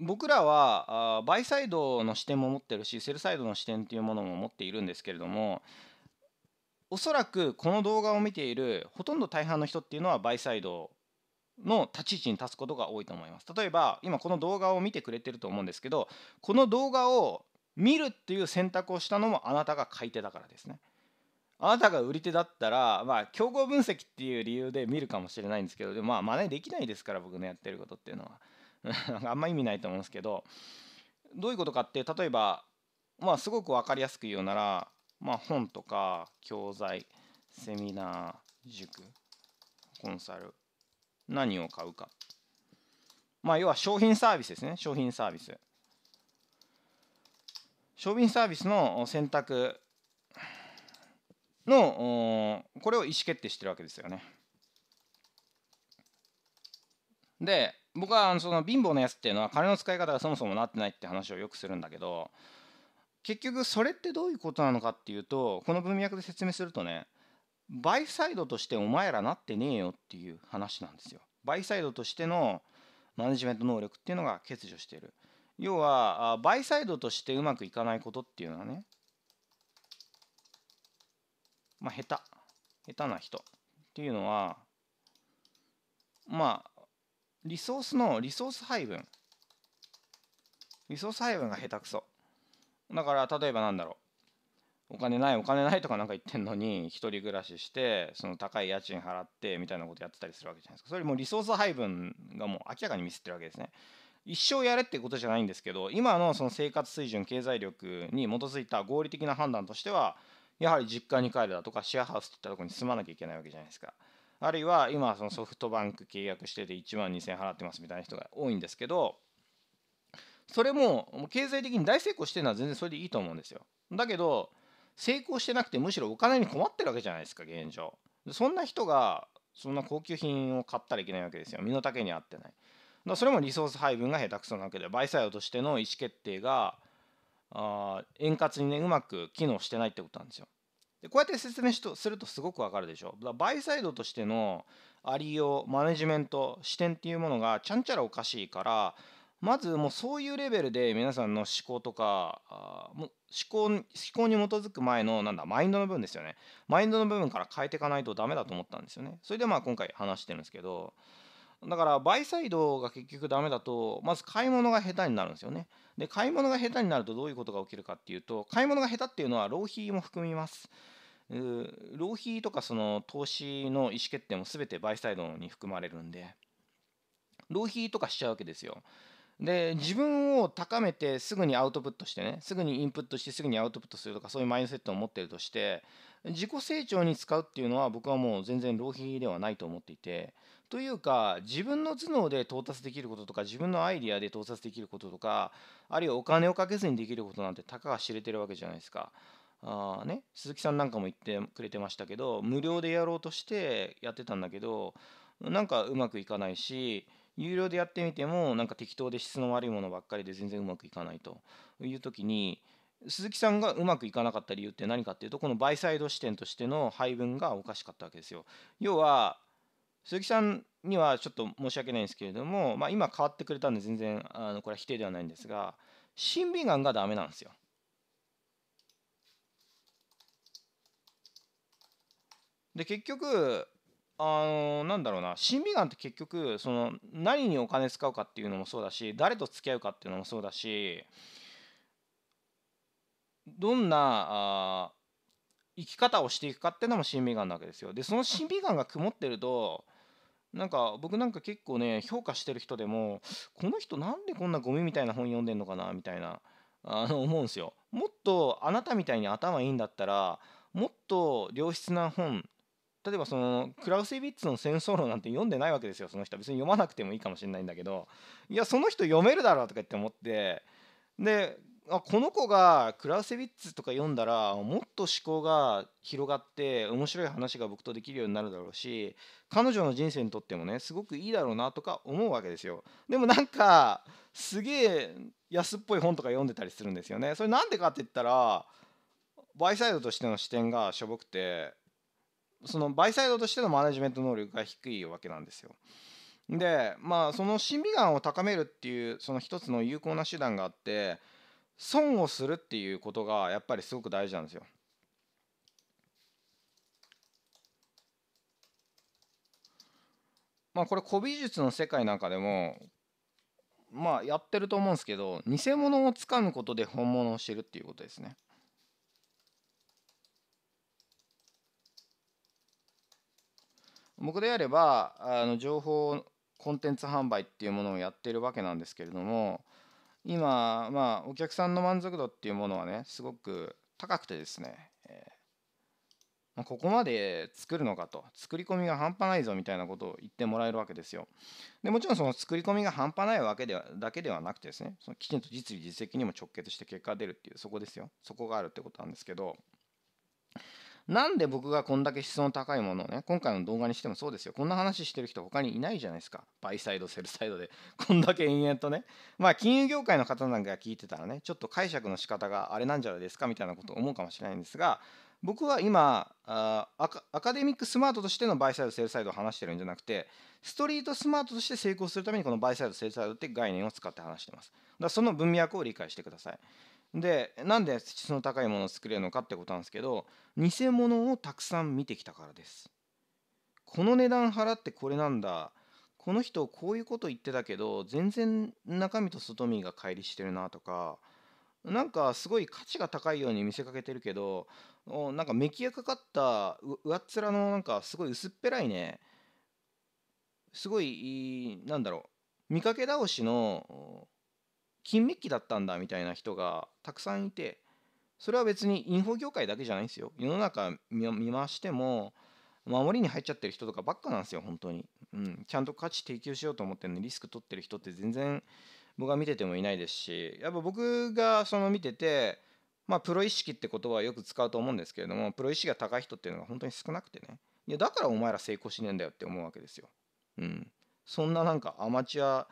僕らはあバイサイドの視点も持ってるしセルサイドの視点っていうものも持っているんですけれどもおそらくこの動画を見ているほとんど大半の人っていうのはバイサイドの立ち位置に立つことが多いと思います。例えば今この動画を見てくれてると思うんですけどこの動画を見るっていう選択をしたのもあなたが買い手だからですね。あなたが売り手だったら、まあ、競合分析っていう理由で見るかもしれないんですけどでもまあ真似できないですから僕のやってることっていうのは あんま意味ないと思うんですけどどういうことかって例えば、まあ、すごく分かりやすく言うなら、まあ、本とか教材セミナー塾コンサル何を買うか。まあ、要は商品サービスですね。商品サービス。商品サービスの選択の、これを意思決定してるわけですよね。で、僕はその貧乏なやつっていうのは金の使い方がそもそもなってないって話をよくするんだけど結局それってどういうことなのかっていうとこの文脈で説明するとねバイサイドとしてお前らなってねえよっていう話なんですよ。バイサイドとしてのマネジメント能力っていうのが欠如している。要は、バイサイドとしてうまくいかないことっていうのはね、まあ、下手。下手な人っていうのは、まあ、リソースの、リソース配分。リソース配分が下手くそ。だから、例えばなんだろう。お金ないお金ないとかなんか言ってんのに1人暮らししてその高い家賃払ってみたいなことやってたりするわけじゃないですかそれもリソース配分がもう明らかにミスってるわけですね一生やれってことじゃないんですけど今のその生活水準経済力に基づいた合理的な判断としてはやはり実家に帰るだとかシェアハウスといったとこに住まなきゃいけないわけじゃないですかあるいは今そのソフトバンク契約してて1万2000円払ってますみたいな人が多いんですけどそれも経済的に大成功してるのは全然それでいいと思うんですよだけど成功してなくてむしろお金に困ってるわけじゃないですか現状そんな人がそんな高級品を買ったらいけないわけですよ身の丈に合ってないだそれもリソース配分が下手くそなわけでバイサイドとしての意思決定があ円滑にねうまく機能してないってことなんですよでこうやって説明するとすごくわかるでしょだバイサイドとしてのありようマネジメント視点っていうものがちゃんちゃらおかしいからまずもうそういうレベルで皆さんの思考とかあも思考思考に基づく前のなんだマインドの部分ですよねマインドの部分から変えていかないとダメだと思ったんですよねそれでまあ今回話してるんですけどだからバイサイドが結局ダメだとまず買い物が下手になるんですよねで買い物が下手になるとどういうことが起きるかっていうと買い物が下手っていうのは浪費も含みます浪費とかその投資の意思決定も全てバイサイドに含まれるんで浪費とかしちゃうわけですよで自分を高めてすぐにアウトプットしてねすぐにインプットしてすぐにアウトプットするとかそういうマインドセットを持ってるとして自己成長に使うっていうのは僕はもう全然浪費ではないと思っていてというか自分の頭脳で到達できることとか自分のアイディアで到達できることとかあるいはお金をかけずにできることなんてたかが知れてるわけじゃないですか。あね、鈴木さんなんかも言ってくれてましたけど無料でやろうとしてやってたんだけどなんかうまくいかないし有料でやってみてもなんか適当で質の悪いものばっかりで全然うまくいかないという時に鈴木さんがうまくいかなかった理由って何かっていうとこのバイサイド視点としての配分がおかしかったわけですよ。要は鈴木さんにはちょっと申し訳ないんですけれども、まあ、今変わってくれたんで全然あのこれは否定ではないんですが審美眼がダメなんですよ。で結局あのなんだろうな審美眼って結局その何にお金使うかっていうのもそうだし誰と付き合うかっていうのもそうだしどんなあ生き方をしていくかっていうのも審美眼なわけですよ。でその審美眼が曇ってるとなんか僕なんか結構ね評価してる人でもこの人なんでこんなゴミみたいな本読んでんのかなみたいなあの思うんですよ。もっとあなたみたいに頭いいんだったらもっと良質な本例えばそのクラウスイビッツの戦争論なんて読んでないわけですよその人別に読まなくてもいいかもしれないんだけどいやその人読めるだろうとか言って思ってであこの子がクラウセビッツとか読んだらもっと思考が広がって面白い話が僕とできるようになるだろうし彼女の人生にとってもねすごくいいだろうなとか思うわけですよでもなんかすげえ安っぽい本とか読んでたりするんですよねそれなんでかって言ったらバイサイドとしての視点がしょぼくてそのバイサイドとしてのマネジメント能力が低いわけなんですよ。でまあその審美眼を高めるっていうその一つの有効な手段があって損をするっていうことがやっぱりすごく大事なんですよ。まあこれ古美術の世界なんかでもまあやってると思うんですけど偽物をつかむことで本物を知るっていうことですね。僕であればあの情報コンテンツ販売っていうものをやってるわけなんですけれども今まあお客さんの満足度っていうものはねすごく高くてですね、えまここまで作るのかと作り込みが半端ないぞみたいなことを言ってもらえるわけですよでもちろんその作り込みが半端ないわけではだけではなくてですねそのきちんと実利実績にも直結して結果が出るっていうそこですよそこがあるってことなんですけどなんで僕がこんだけ質の高いものをね今回の動画にしてもそうですよこんな話してる人他にいないじゃないですかバイサイドセルサイドでこんだけ延々とねまあ金融業界の方なんかが聞いてたらねちょっと解釈の仕方があれなんじゃないですかみたいなことを思うかもしれないんですが僕は今アカデミックスマートとしてのバイサイドセルサイドを話してるんじゃなくてストリートスマートとして成功するためにこのバイサイドセルサイドって概念を使って話してますだからその文脈を理解してくださいでなんで質の高いものを作れるのかってことなんですけど偽物をたくさん見てきたからですこの値段払ってこれなんだこの人こういうこと言ってたけど全然中身と外身が乖離してるなとかなんかすごい価値が高いように見せかけてるけどなんかメキがかかった上っ面のなんかすごい薄っぺらいねすごいなんだろう見かけ倒しの金メッキだったんだみたいな人がたくさんいてそれは別にインフォ業界だけじゃないんですよ世の中見回しても守りに入っちゃってる人とかばっかなんですよ本当に、うん、ちゃんと価値提供しようと思ってるのにリスク取ってる人って全然僕は見ててもいないですしやっぱ僕がその見ててまあプロ意識って言葉はよく使うと思うんですけれどもプロ意識が高い人っていうのが本当に少なくてねいやだからお前ら成功しねえんだよって思うわけですようんそんななんかアマチュア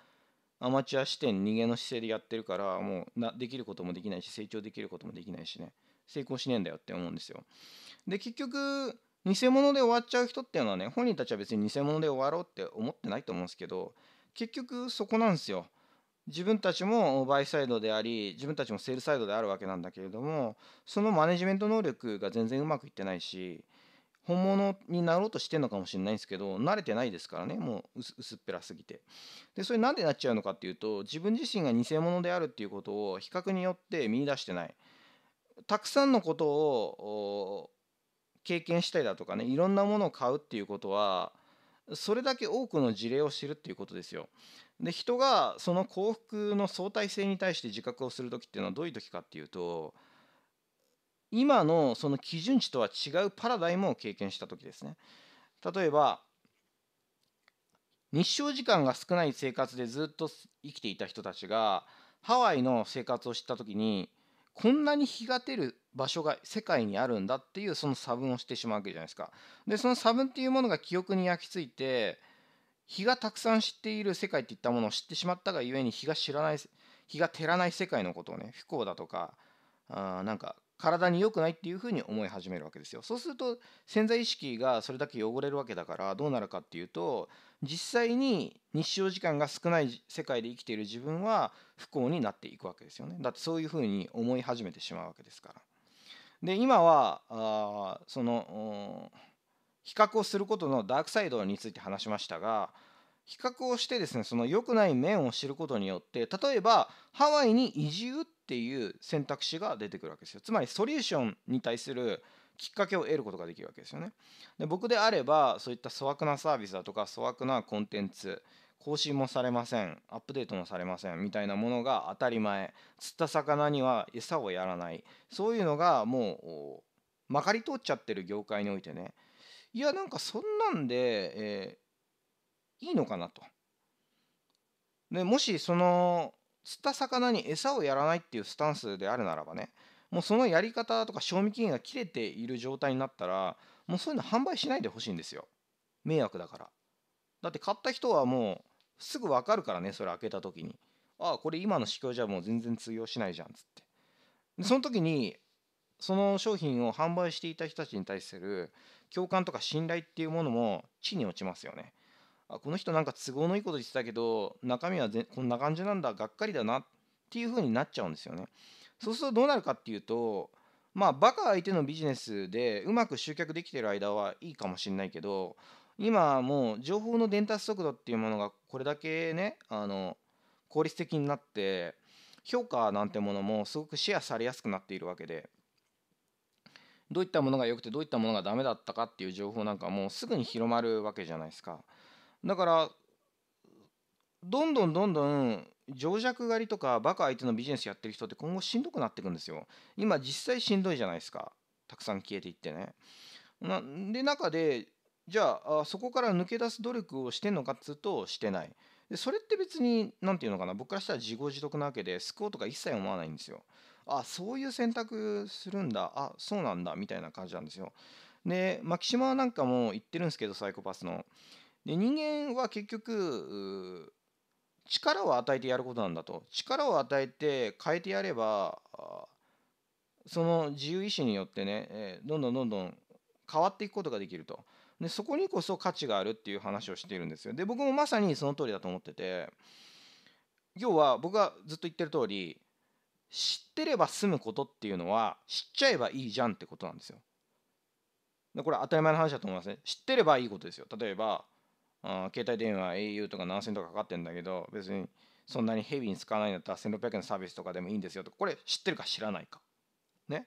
アマチュア視点逃げの姿勢でやってるからもうなできることもできないし成長できることもできないしね成功しねえんだよって思うんですよで結局偽物で終わっちゃう人っていうのはね本人たちは別に偽物で終わろうって思ってないと思うんですけど結局そこなんですよ自分たちもバイサイドであり自分たちもセールサイドであるわけなんだけれどもそのマネジメント能力が全然うまくいってないし本物になろうとしてるのかもしれないんですけど慣れてないですからねもう薄っぺらすぎてでそれなんでなっちゃうのかっていうと自分自身が偽物であるっていうことを比較によって見いだしてないたくさんのことを経験したりだとかねいろんなものを買うっていうことはそれだけ多くの事例を知るっていうことですよで人がその幸福の相対性に対して自覚をする時っていうのはどういう時かっていうと今のその基準値とは違うパラダイムを経験した時ですね例えば日照時間が少ない生活でずっと生きていた人たちがハワイの生活を知った時にこんなに日が出る場所が世界にあるんだっていうその差分をしてしまうわけじゃないですか。でその差分っていうものが記憶に焼き付いて日がたくさん知っている世界っていったものを知ってしまったがゆえに日が知らない日が照らない世界のことをね不幸だとかあなんか体に良くないっていうふうに思い始めるわけですよそうすると潜在意識がそれだけ汚れるわけだからどうなるかっていうと実際に日照時間が少ない世界で生きている自分は不幸になっていくわけですよねだってそういうふうに思い始めてしまうわけですからで今はあその比較をすることのダークサイドについて話しましたが比較をしてですねその良くない面を知ることによって例えばハワイに移住っっていう選択肢が出てくるわけですよつまりソリューションに対するきっかけを得ることができるわけですよねで僕であればそういった粗悪なサービスだとか粗悪なコンテンツ更新もされませんアップデートもされませんみたいなものが当たり前釣った魚には餌をやらないそういうのがもうまかり通っちゃってる業界においてねいやなんかそんなんで、えー、いいのかなと。でもしその釣った魚に餌をやらないっていうスタンスであるならばねもうそのやり方とか賞味期限が切れている状態になったらもうそういうの販売しないでほしいんですよ迷惑だからだって買った人はもうすぐ分かるからねそれ開けた時にああこれ今の市況じゃもう全然通用しないじゃんつってでその時にその商品を販売していた人たちに対する共感とか信頼っていうものも地に落ちますよねあこの人なんか都合のいいこと言ってたけど中身はぜこんな感じなんだがっかりだなっていう風になっちゃうんですよね。そうするとどうなるかっていうとまあバカ相手のビジネスでうまく集客できてる間はいいかもしれないけど今もう情報の伝達速度っていうものがこれだけねあの効率的になって評価なんてものもすごくシェアされやすくなっているわけでどういったものが良くてどういったものがダメだったかっていう情報なんかもうすぐに広まるわけじゃないですか。だからどんどんどんどん情弱狩りとかバカ相手のビジネスやってる人って今後しんどくなっていくんですよ今実際しんどいじゃないですかたくさん消えていってねなで中でじゃあそこから抜け出す努力をしてんのかっつうとしてないでそれって別に何て言うのかな僕からしたら自業自得なわけで救おうとか一切思わないんですよあそういう選択するんだあそうなんだみたいな感じなんですよで牧島なんかも言ってるんですけどサイコパスので人間は結局力を与えてやることなんだと力を与えて変えてやればその自由意志によってね、えどんどんどんどん変わっていくことができるとでそこにこそ価値があるっていう話をしているんですよで僕もまさにその通りだと思ってて要は僕がずっと言ってる通り知ってれば済むことっていうのは知っちゃえばいいじゃんってことなんですよ。これ当たり前の話だと思いますね。知ってればいいことですよ。例えばあ携帯電話 au とか何千とかかかってんだけど別にそんなにヘビーに使わないんだったら1600円のサービスとかでもいいんですよとこれ知ってるか知らないかね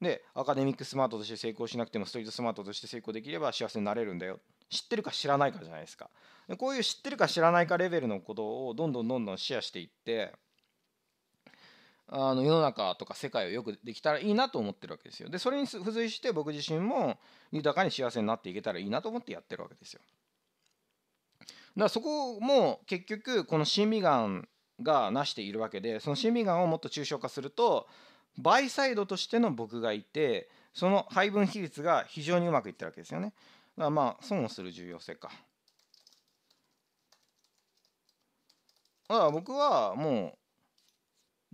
でアカデミックスマートとして成功しなくてもストリートスマートとして成功できれば幸せになれるんだよ知ってるか知らないかじゃないですかでこういう知ってるか知らないかレベルのことをどんどんどんどんシェアしていってあの世の中とか世界をよくできたらいいなと思ってるわけですよ。でそれに付随して僕自身も豊かに幸せになっていけたらいいなと思ってやってるわけですよ。だからそこも結局この審美眼がなしているわけでその審美眼をもっと抽象化するとバイサイドとしての僕がいてその配分比率が非常にうまくいってるわけですよね。だからまあ損をする重要性か。だから僕はもう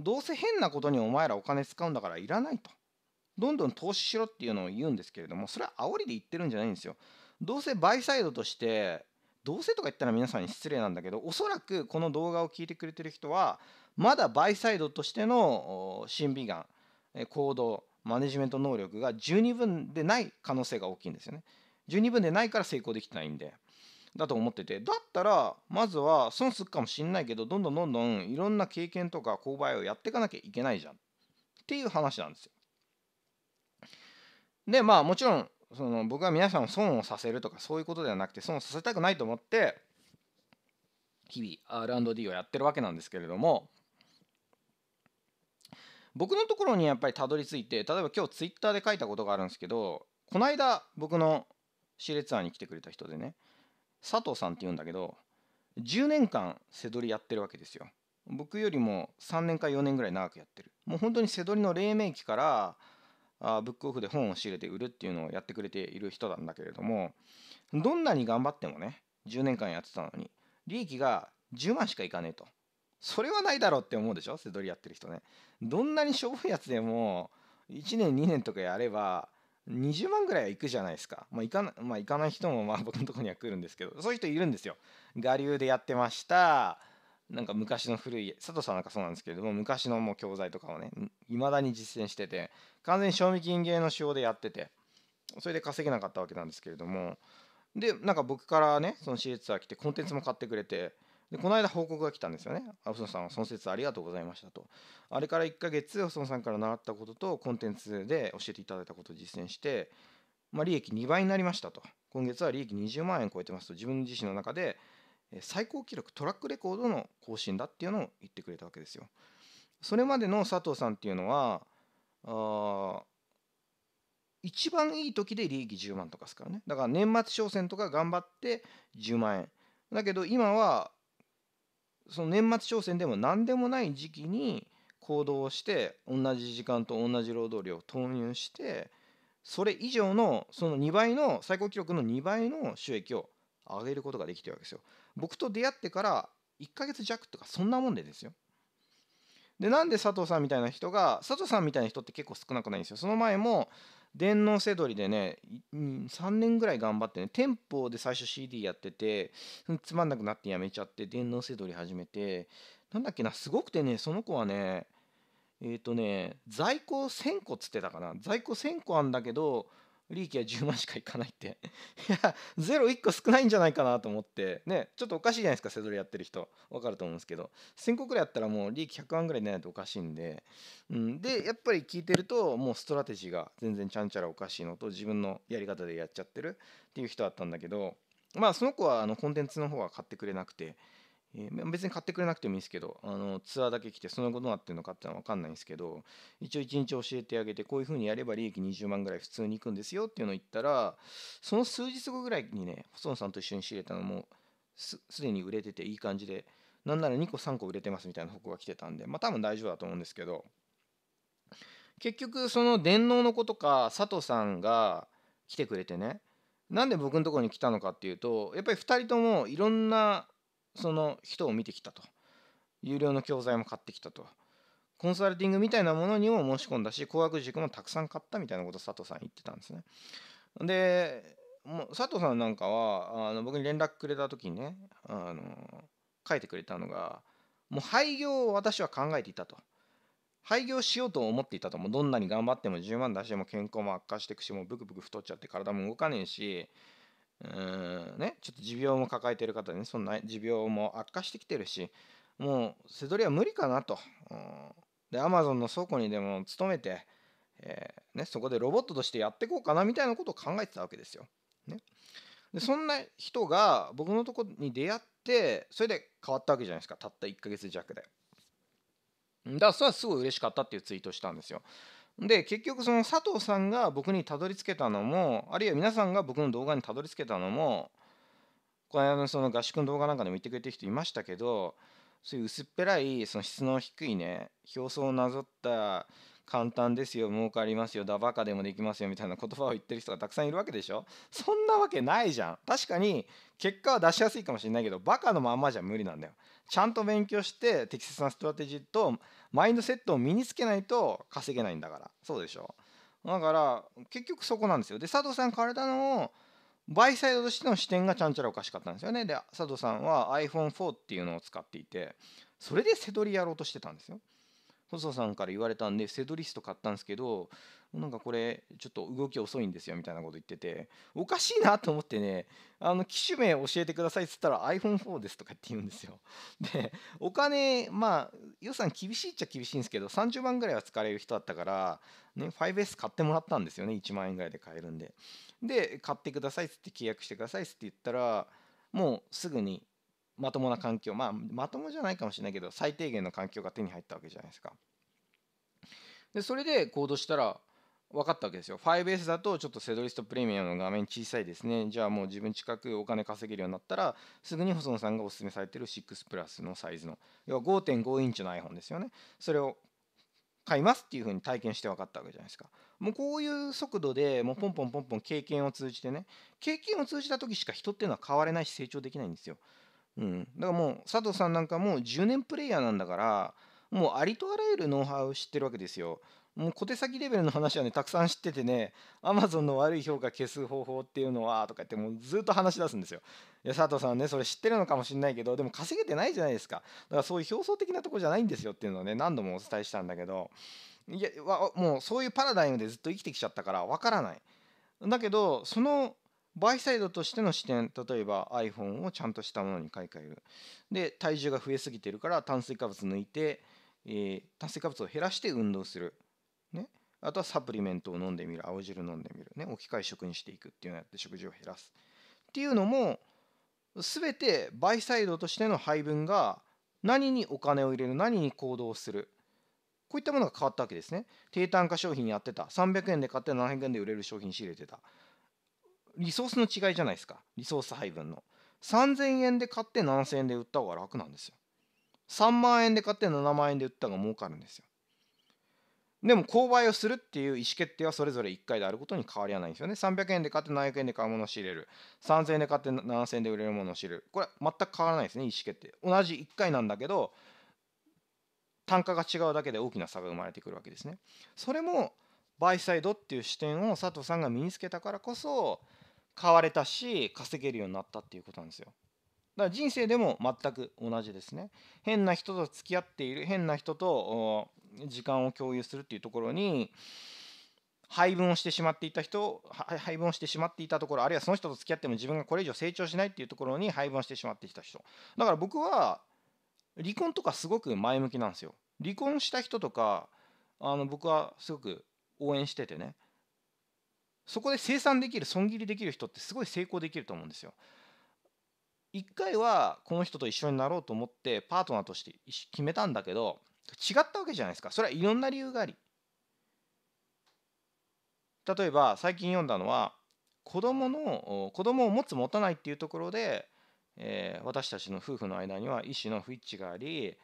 どうせ変なことにお前らお金使うんだからいらないと。どんどん投資しろっていうのを言うんですけれども、それは煽りで言ってるんじゃないんですよ。どうせバイサイドとして、どうせとか言ったら皆さんに失礼なんだけど、おそらくこの動画を聞いてくれてる人は、まだバイサイドとしての審美眼、行動、マネジメント能力が十二分でない可能性が大きいんですよね。十二分でないから成功できてないんで。だと思っててだったらまずは損するかもしんないけどどんどんどんどんいろんな経験とか購買をやっていかなきゃいけないじゃんっていう話なんですよ。でまあもちろんその僕は皆さんを損をさせるとかそういうことではなくて損をさせたくないと思って日々 R&D をやってるわけなんですけれども僕のところにやっぱりたどり着いて例えば今日 Twitter で書いたことがあるんですけどこの間僕のシレツアーに来てくれた人でね佐藤さんって言うんだけど10年間背取りやってるわけですよ僕よりも3年か4年ぐらい長くやってるもう本当に背取りの黎明期からあブックオフで本を仕入れて売るっていうのをやってくれている人なんだけれどもどんなに頑張ってもね10年間やってたのに利益が10万しかいかねえとそれはないだろうって思うでしょ背取りやってる人ねどんなにしょぼいやつでも1年2年とかやれば20万ぐらいは行くじゃないですか。まあ、行かなまあ、行かない人もまあ僕のとこには来るんですけど、そういう人いるんですよ。我流でやってました。なんか昔の古い、佐藤さんなんかそうなんですけれども、昔のもう教材とかをね、いまだに実践してて、完全に賞味期限の仕様でやってて、それで稼げなかったわけなんですけれども、で、なんか僕からね、その私立ツアー来て、コンテンツも買ってくれて、でこの間報告が来たんですよね。細野さん、その説ありがとうございましたと。あれから1ヶ月、細野さんから習ったことと、コンテンツで教えていただいたことを実践して、まあ、利益2倍になりましたと。今月は利益20万円超えてますと、自分自身の中で最高記録、トラックレコードの更新だっていうのを言ってくれたわけですよ。それまでの佐藤さんっていうのは、あ一番いい時で利益10万とかですからね。だから年末商戦とか頑張って10万円。だけど今はその年末商戦でも何でもない時期に行動して同じ時間と同じ労働量を投入してそれ以上のその2倍の最高記録の2倍の収益を上げることができてるわけですよ。僕と出会ってから1ヶ月弱とかそんなもんでですよ。でなんで佐藤さんみたいな人が佐藤さんみたいな人って結構少なくないんですよ。その前も電脳せどりでね3年ぐらい頑張ってね店舗で最初 CD やっててつまんなくなってやめちゃって電脳せどり始めてなんだっけなすごくてねその子はねえっ、ー、とね在庫1000個っつってたかな在庫1000個あんだけど利益は10万しかいかないって いやゼロ1個少ないんじゃないかなと思ってねちょっとおかしいじゃないですかせどりやってる人わかると思うんですけど1000個くらいやったらもう利益100万ぐらい出ないとおかしいんで、うん、でやっぱり聞いてるともうストラテジーが全然ちゃんちゃらおかしいのと自分のやり方でやっちゃってるっていう人だったんだけどまあその子はあのコンテンツの方は買ってくれなくてえー、別に買ってくれなくてもいいですけどあのツアーだけ来てその後どうなってるのかってのは分かんないんですけど一応一日教えてあげてこういうふうにやれば利益20万ぐらい普通にいくんですよっていうのを言ったらその数日後ぐらいにね細野さんと一緒に仕入れたのもすでに売れてていい感じでなんなら2個3個売れてますみたいな報告が来てたんでまあ多分大丈夫だと思うんですけど結局その電脳の子とか佐藤さんが来てくれてねなんで僕のところに来たのかっていうとやっぱり2人ともいろんなその人を見てきたと有料の教材も買ってきたとコンサルティングみたいなものにも申し込んだし工学塾もたくさん買ったみたいなことを佐藤さん言ってたんですねでもう佐藤さんなんかはあの僕に連絡くれた時にねあの書いてくれたのがもう廃業を私は考えていたと廃業しようと思っていたともどんなに頑張っても10万出しても健康も悪化していくしもうブクブク太っちゃって体も動かねえしうんね、ちょっと持病も抱えてる方でねそんな持病も悪化してきてるしもうせどりは無理かなと。でアマゾンの倉庫にでも勤めて、えー、ね、そこでロボットとしてやっていこうかなみたいなことを考えてたわけですよ。ね、でそんな人が僕のとこに出会ってそれで変わったわけじゃないですかたった1ヶ月弱で。だからそれはすごい嬉しかったっていうツイートしたんですよ。で結局その佐藤さんが僕にたどり着けたのもあるいは皆さんが僕の動画にたどり着けたのもこの間のその合宿の動画なんかでも言ってくれてる人いましたけどそういう薄っぺらいその質の低いね表層をなぞった簡単ですよ儲かりますよだバカでもできますよみたいな言葉を言ってる人がたくさんいるわけでしょそんなわけないじゃん確かに結果は出しやすいかもしれないけどバカのままじゃ無理なんだよちゃんと勉強して適切なストラテジーとマインドセットを身につけないと稼げないんだからそうでしょだから結局そこなんですよで佐藤さんわれたのを、バイサイドとしての視点がちゃんちゃらおかしかったんですよねで佐藤さんは iPhone4 っていうのを使っていてそれで背取りやろうとしてたんですよ細田さんから言われたんでセドリスト買ったんですけどなんかこれちょっと動き遅いんですよみたいなこと言ってておかしいなと思ってねあの機種名教えてくださいっつったら iPhone4 ですとかって言うんですよでお金まあ予算厳しいっちゃ厳しいんですけど30万ぐらいは使れる人だったからね 5S 買ってもらったんですよね1万円ぐらいで買えるんでで買ってくださいっつって契約してくださいっつって言ったらもうすぐにまともな環境まあまともじゃないかもしれないけど最低限の環境が手に入ったわけじゃないですか。でそれで行動したら分かったわけですよ。5S だとちょっとセドリストプレミアムの画面小さいですね。じゃあもう自分近くお金稼げるようになったらすぐに細野さんがおすすめされてる6プラスのサイズの要は5.5インチの iPhone ですよね。それを買いますっていうふうに体験して分かったわけじゃないですか。もうこういう速度でもうポンポンポンポン経験を通じてね経験を通じた時しか人っていうのは変われないし成長できないんですよ。うん、だからもう佐藤さんなんかもう10年プレイヤーなんだからもうありとあらゆるノウハウを知ってるわけですよ。もう小手先レベルの話はねたくさん知っててね Amazon の悪い評価消す方法っていうのはとか言ってもうずっと話し出すんですよ。いや佐藤さんねそれ知ってるのかもしれないけどでも稼げてないじゃないですかだからそういう表層的なとこじゃないんですよっていうのをね何度もお伝えしたんだけどいやもうそういうパラダイムでずっと生きてきちゃったからわからない。だけどそのバイサイドとしての視点例えば iPhone をちゃんとしたものに買い替えるで体重が増えすぎてるから炭水化物抜いて、えー、炭水化物を減らして運動する、ね、あとはサプリメントを飲んでみる青汁飲んでみる、ね、置き換え食にしていくっていうのをやって食事を減らすっていうのも全てバイサイドとしての配分が何にお金を入れる何に行動するこういったものが変わったわけですね低単価商品やってた300円で買って700円で売れる商品仕入れてたリソースの違いじゃないですかリソース配分の3000円で買って7000円で売った方が楽なんですよ3万円で買って7万円で売った方が儲かるんですよでも購買をするっていう意思決定はそれぞれ1回であることに変わりはないんですよね300円で買って700円で買うものを仕入れる3000円で買って7000円で売れるものを仕入れるこれ全く変わらないですね意思決定同じ1回なんだけど単価が違うだけで大きな差が生まれてくるわけですねそれもバイサイドっていう視点を佐藤さんが身につけたからこそ買われたし稼げるようになったっていうことなんですよだから人生でも全く同じですね変な人と付き合っている変な人と時間を共有するっていうところに配分をしてしまっていた人配分をしてしまっていたところあるいはその人と付き合っても自分がこれ以上成長しないっていうところに配分をしてしまってきた人だから僕は離婚とかすごく前向きなんですよ離婚した人とかあの僕はすごく応援しててねそこで生産できる損切りできる人ってすごい成功できると思うんですよ。一回はこの人と一緒になろうと思ってパートナーとして決めたんだけど違ったわけじゃないですかそれはいろんな理由があり例えば最近読んだのは子供の子供を持つ持たないっていうところで、えー、私たちの夫婦の間には意思の不一致があり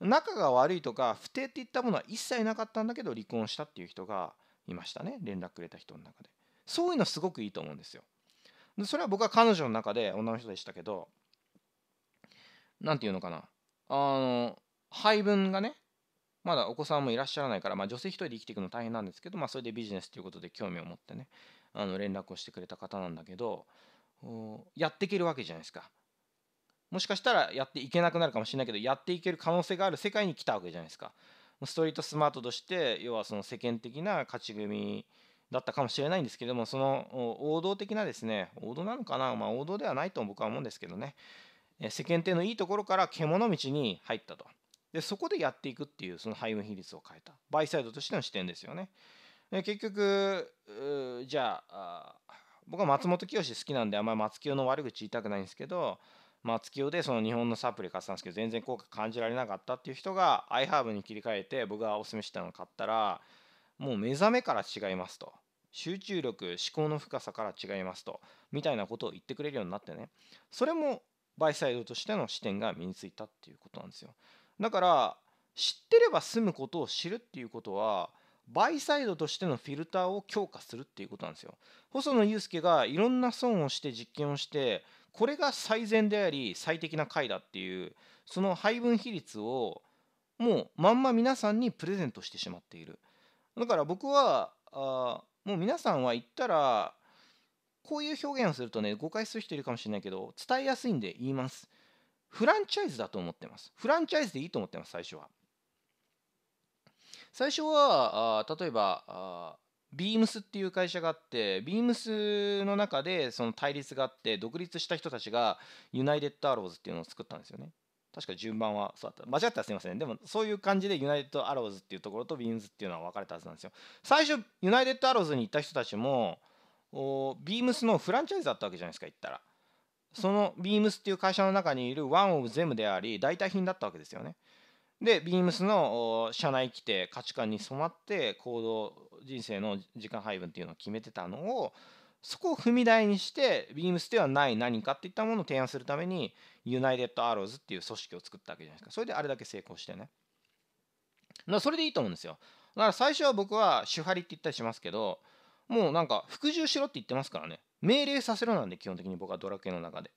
仲が悪いとか不定って言ったものは一切なかったんだけど離婚したっていう人がいましたね連絡くれた人の中で。そういうのすごくいいと思うんですよ。でそれは僕は彼女の中で女の人でしたけど何て言うのかなあの配分がねまだお子さんもいらっしゃらないから、まあ、女性一人で生きていくの大変なんですけど、まあ、それでビジネスということで興味を持ってねあの連絡をしてくれた方なんだけどやっていけるわけじゃないですか。もしかしたらやっていけなくなるかもしれないけどやっていける可能性がある世界に来たわけじゃないですか。ストリートスマートとして要はその世間的な勝ち組だったかもしれないんですけどもその王道的なですね王道なのかな、まあ、王道ではないと僕は思うんですけどね世間体のいいところから獣道に入ったとでそこでやっていくっていうその配分比率を変えたバイサイドとしての視点ですよねで結局じゃあ僕は松本清好きなんであんまり松清の悪口言いたくないんですけど松清でその日本のサプリ買ったんですけど全然効果感じられなかったっていう人がアイハーブに切り替えて僕がおすすめしたのを買ったらもう目覚めから違いますと集中力思考の深さから違いますとみたいなことを言ってくれるようになってねそれもバイサイドとしての視点が身についたっていうことなんですよだから知ってれば済むことを知るっていうことはバイサイドとしてのフィルターを強化するっていうことなんですよ細野祐介がいろんな損をして実験をしてこれが最善であり最適な回だっていうその配分比率をもうまんま皆さんにプレゼントしてしまっているだから僕はあもう皆さんは言ったらこういう表現をするとね誤解する人いるかもしれないけど伝えやすいんで言いますフランチャイズだと思ってますフランチャイズでいいと思ってます最初は最初はあ例えばあビームスっていう会社があってビームスの中でその対立があって独立した人たちがユナイテッドアローズっていうのを作ったんですよね確か順番はそうだった。間違ったらすいません。でも、そういう感じでユナイテッド・アローズっていうところとビーンズっていうのは分かれたはずなんですよ。最初、ユナイテッド・アローズに行った人たちも、おビームスのフランチャイズだったわけじゃないですか、言ったら。そのビームスっていう会社の中にいるワン・オブ・ゼムであり、代替品だったわけですよね。で、ビームスの社内規定、価値観に染まって、行動、人生の時間配分っていうのを決めてたのを、そこを踏み台にしてビームスではない何かっていったものを提案するためにユナイテッド・アローズっていう組織を作ったわけじゃないですかそれであれだけ成功してねだそれでいいと思うんですよだから最初は僕は主張りって言ったりしますけどもうなんか服従しろって言ってますからね命令させろなんで基本的に僕はドラクエの中で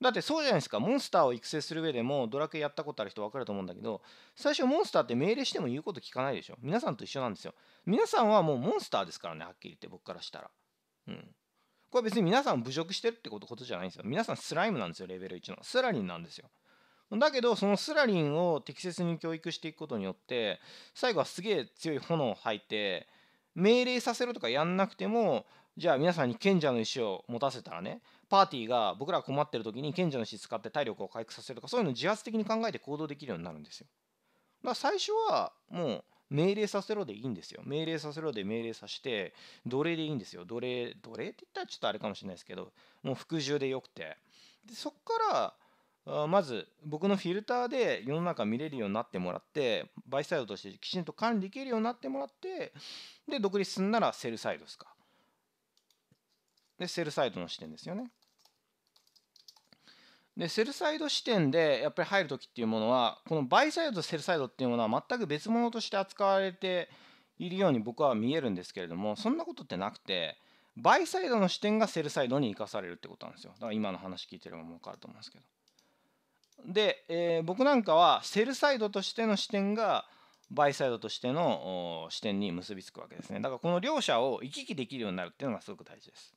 だってそうじゃないですかモンスターを育成する上でもドラクエやったことある人分かると思うんだけど最初モンスターって命令しても言うこと聞かないでしょ皆さんと一緒なんですよ皆さんはもうモンスターですからねはっきり言って僕からしたらうん、これ別に皆さん侮辱してるってことじゃないんですよ皆さんスライムなんですよレベル1のスラリンなんですよだけどそのスラリンを適切に教育していくことによって最後はすげえ強い炎を吐いて命令させろとかやんなくてもじゃあ皆さんに賢者の石を持たせたらねパーティーが僕ら困ってる時に賢者の石使って体力を回復させるとかそういうのを自発的に考えて行動できるようになるんですよ。だから最初はもう命令させろでいいんですよ。命令させろで命令させて、奴隷でいいんですよ。奴隷、奴隷って言ったらちょっとあれかもしれないですけど、もう服従でよくて。でそっから、まず僕のフィルターで世の中見れるようになってもらってバイサイドとしてきちんと管理できるようになってもらってで独立すんならセルサイドですかでセルサイドの視点ですよねでセルサイド視点でやっぱり入る時っていうものはこのバイサイドとセルサイドっていうものは全く別物として扱われているように僕は見えるんですけれどもそんなことってなくてバイサイドの視点がセルサイドに生かされるってことなんですよだから今の話聞いてればも分かると思うんですけどで、えー、僕なんかはセルサイドとしての視点がバイサイドとしての視点に結びつくわけですねだからこの両者を行き来できるようになるっていうのがすごく大事です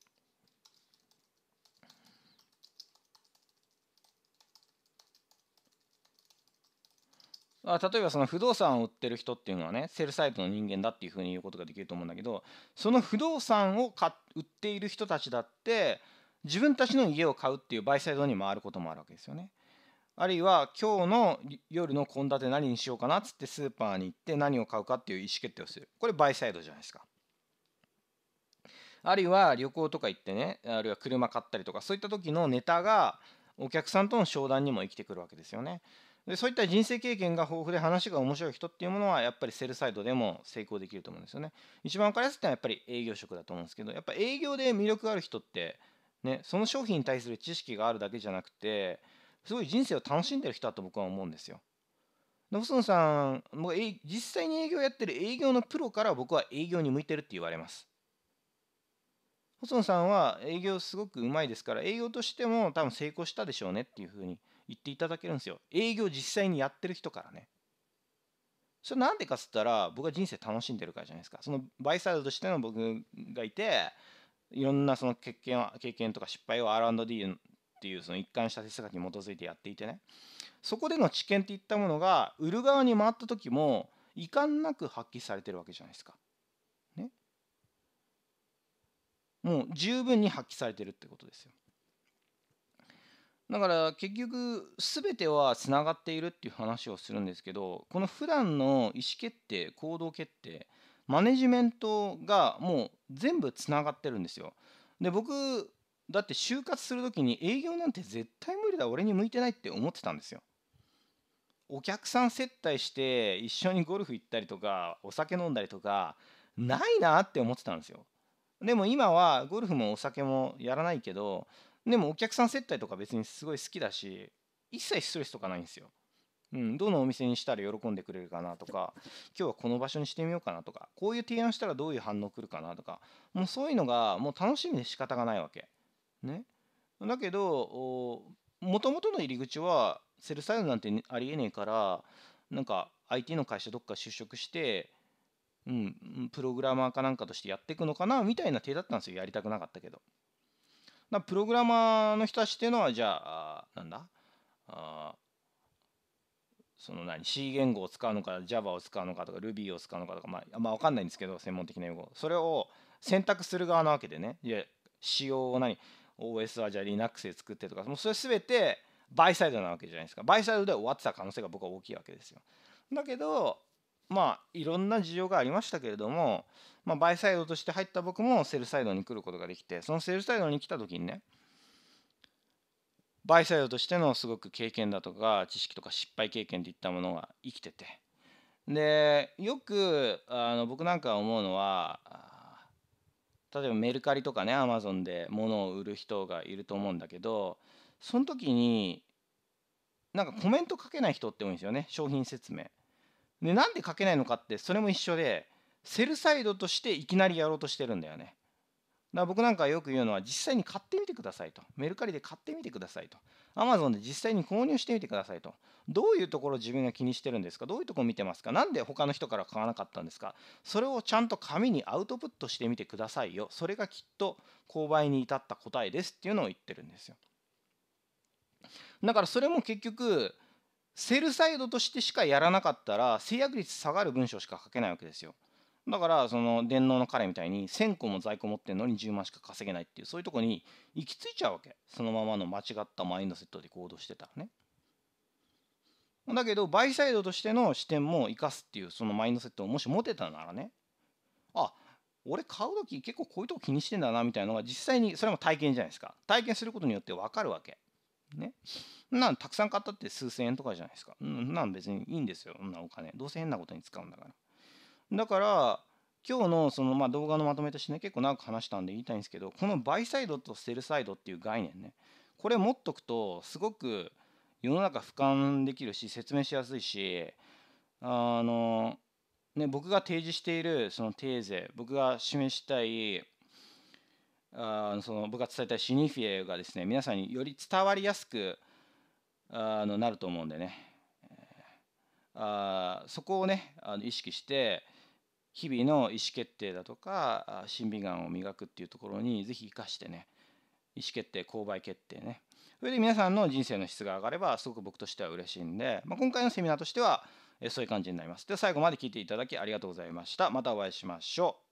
あ例えばその不動産を売ってる人っていうのはねセルサイトの人間だっていうふうに言うことができると思うんだけどその不動産を買売っている人たちだって自分たちの家を買うっていうバイサイドに回ることもあるわけですよね。あるいは今日の夜の献立何にしようかなっつってスーパーに行って何を買うかっていう意思決定をするこれバイサイドじゃないですか。あるいは旅行とか行ってねあるいは車買ったりとかそういった時のネタがお客さんとの商談にも生きてくるわけですよね。でそういった人生経験が豊富で話が面白い人っていうものはやっぱりセルサイドでも成功できると思うんですよね。一番分かりやすいのはやっぱり営業職だと思うんですけどやっぱ営業で魅力がある人って、ね、その商品に対する知識があるだけじゃなくてすごい人生を楽しんでる人だと僕は思うんですよ。で細野さん僕実際に営業やってる営業のプロから僕は営業に向いてるって言われます。細野さんは営業すごくうまいですから営業としても多分成功したでしょうねっていうふうに言っていただけるんですよ営業実際にやってる人からねそれなんでかっつったら僕は人生楽しんでるからじゃないですかそのバイサイドとしての僕がいていろんなその経験経験とか失敗を R&D っていうその一貫した哲学に基づいてやっていてねそこでの知見っていったものが売る側に回った時も遺憾なく発揮されてるわけじゃないですか。ね。もう十分に発揮されてるってことですよ。だから結局全てはつながっているっていう話をするんですけどこの普段の意思決定行動決定マネジメントがもう全部つながってるんですよ。で僕だって就活する時に営業なんて絶対無理だ俺に向いてないって思ってたんですよ。お客さん接待して一緒にゴルフ行ったりとかお酒飲んだりとかないなって思ってたんですよ。でも今はゴルフもお酒もやらないけどでもお客さん接待とか別にすごい好きだし一切ストレスとかないんですよ。うん、どのお店にしたら喜んでくれるかなとか今日はこの場所にしてみようかなとかこういう提案したらどういう反応来るかなとかもうそういうのがもう楽しみで仕方がないわけ。ね、だけどもともとの入り口はセルサイドなんてありえねえからなんか IT の会社どっか就職して、うん、プログラマーかなんかとしてやっていくのかなみたいな手だったんですよやりたくなかったけど。だプログラマーの人たちっていうのはじゃあなんだあその何 C 言語を使うのか Java を使うのかとか Ruby を使うのかとか、まあ、まあ分かんないんですけど専門的な用語それを選択する側なわけでねいや仕様を何 OS はじゃあ Linux で作ってとかもうそれ全てバイサイドなわけじゃないですかバイサイドで終わってた可能性が僕は大きいわけですよだけどまあいろんな事情がありましたけれどもまあ、バイサイドとして入った僕もセルサイドに来ることができてそのセルサイドに来た時にねバイサイドとしてのすごく経験だとか知識とか失敗経験といったものが生きててでよくあの僕なんか思うのは例えばメルカリとかねアマゾンで物を売る人がいると思うんだけどその時になんかコメント書けない人って多いんですよね商品説明でなんで書けないのかってそれも一緒でセルサイドとしていきなりやろうとしてるんだよね。だから僕なんかよく言うのは実際に買ってみてくださいと。メルカリで買ってみてくださいと。アマゾンで実際に購入してみてくださいと。どういうところ自分が気にしてるんですかどういうところ見てますかなんで他の人から買わなかったんですかそれをちゃんと紙にアウトプットしてみてくださいよ。それがきっと購買に至った答えですっていうのを言ってるんですよ。だからそれも結局セルサイドとしてしかやらなかったら制約率下がる文章しか書けないわけですよ。だからその電脳の彼みたいに1000個も在庫持ってるのに10万しか稼げないっていうそういうとこに行き着いちゃうわけそのままの間違ったマインドセットで行動してたらねだけどバイサイドとしての視点も生かすっていうそのマインドセットをもし持てたならねあ俺買う時結構こういうとこ気にしてんだなみたいなのが実際にそれも体験じゃないですか体験することによって分かるわけねなんたくさん買ったって数千円とかじゃないですかなん別にいいんですよそんなお金どうせ変なことに使うんだからだから今日のそのま動画のまとめとしてね結構長く話したんで言いたいんですけどこのバイサイドとセルサイドっていう概念ねこれ持っとくとすごく世の中俯瞰できるし説明しやすいしあのね僕が提示しているそのテーゼ僕が示したいあその僕が伝えたいシニフィエがですね皆さんにより伝わりやすくあのなると思うんでねあそこをねあの意識して日々の意思決定だとか審美眼を磨くっていうところにぜひ生かしてね意思決定購買決定ねそれで皆さんの人生の質が上がればすごく僕としては嬉しいんで、まあ、今回のセミナーとしてはそういう感じになりますで最後まで聞いていただきありがとうございましたまたお会いしましょう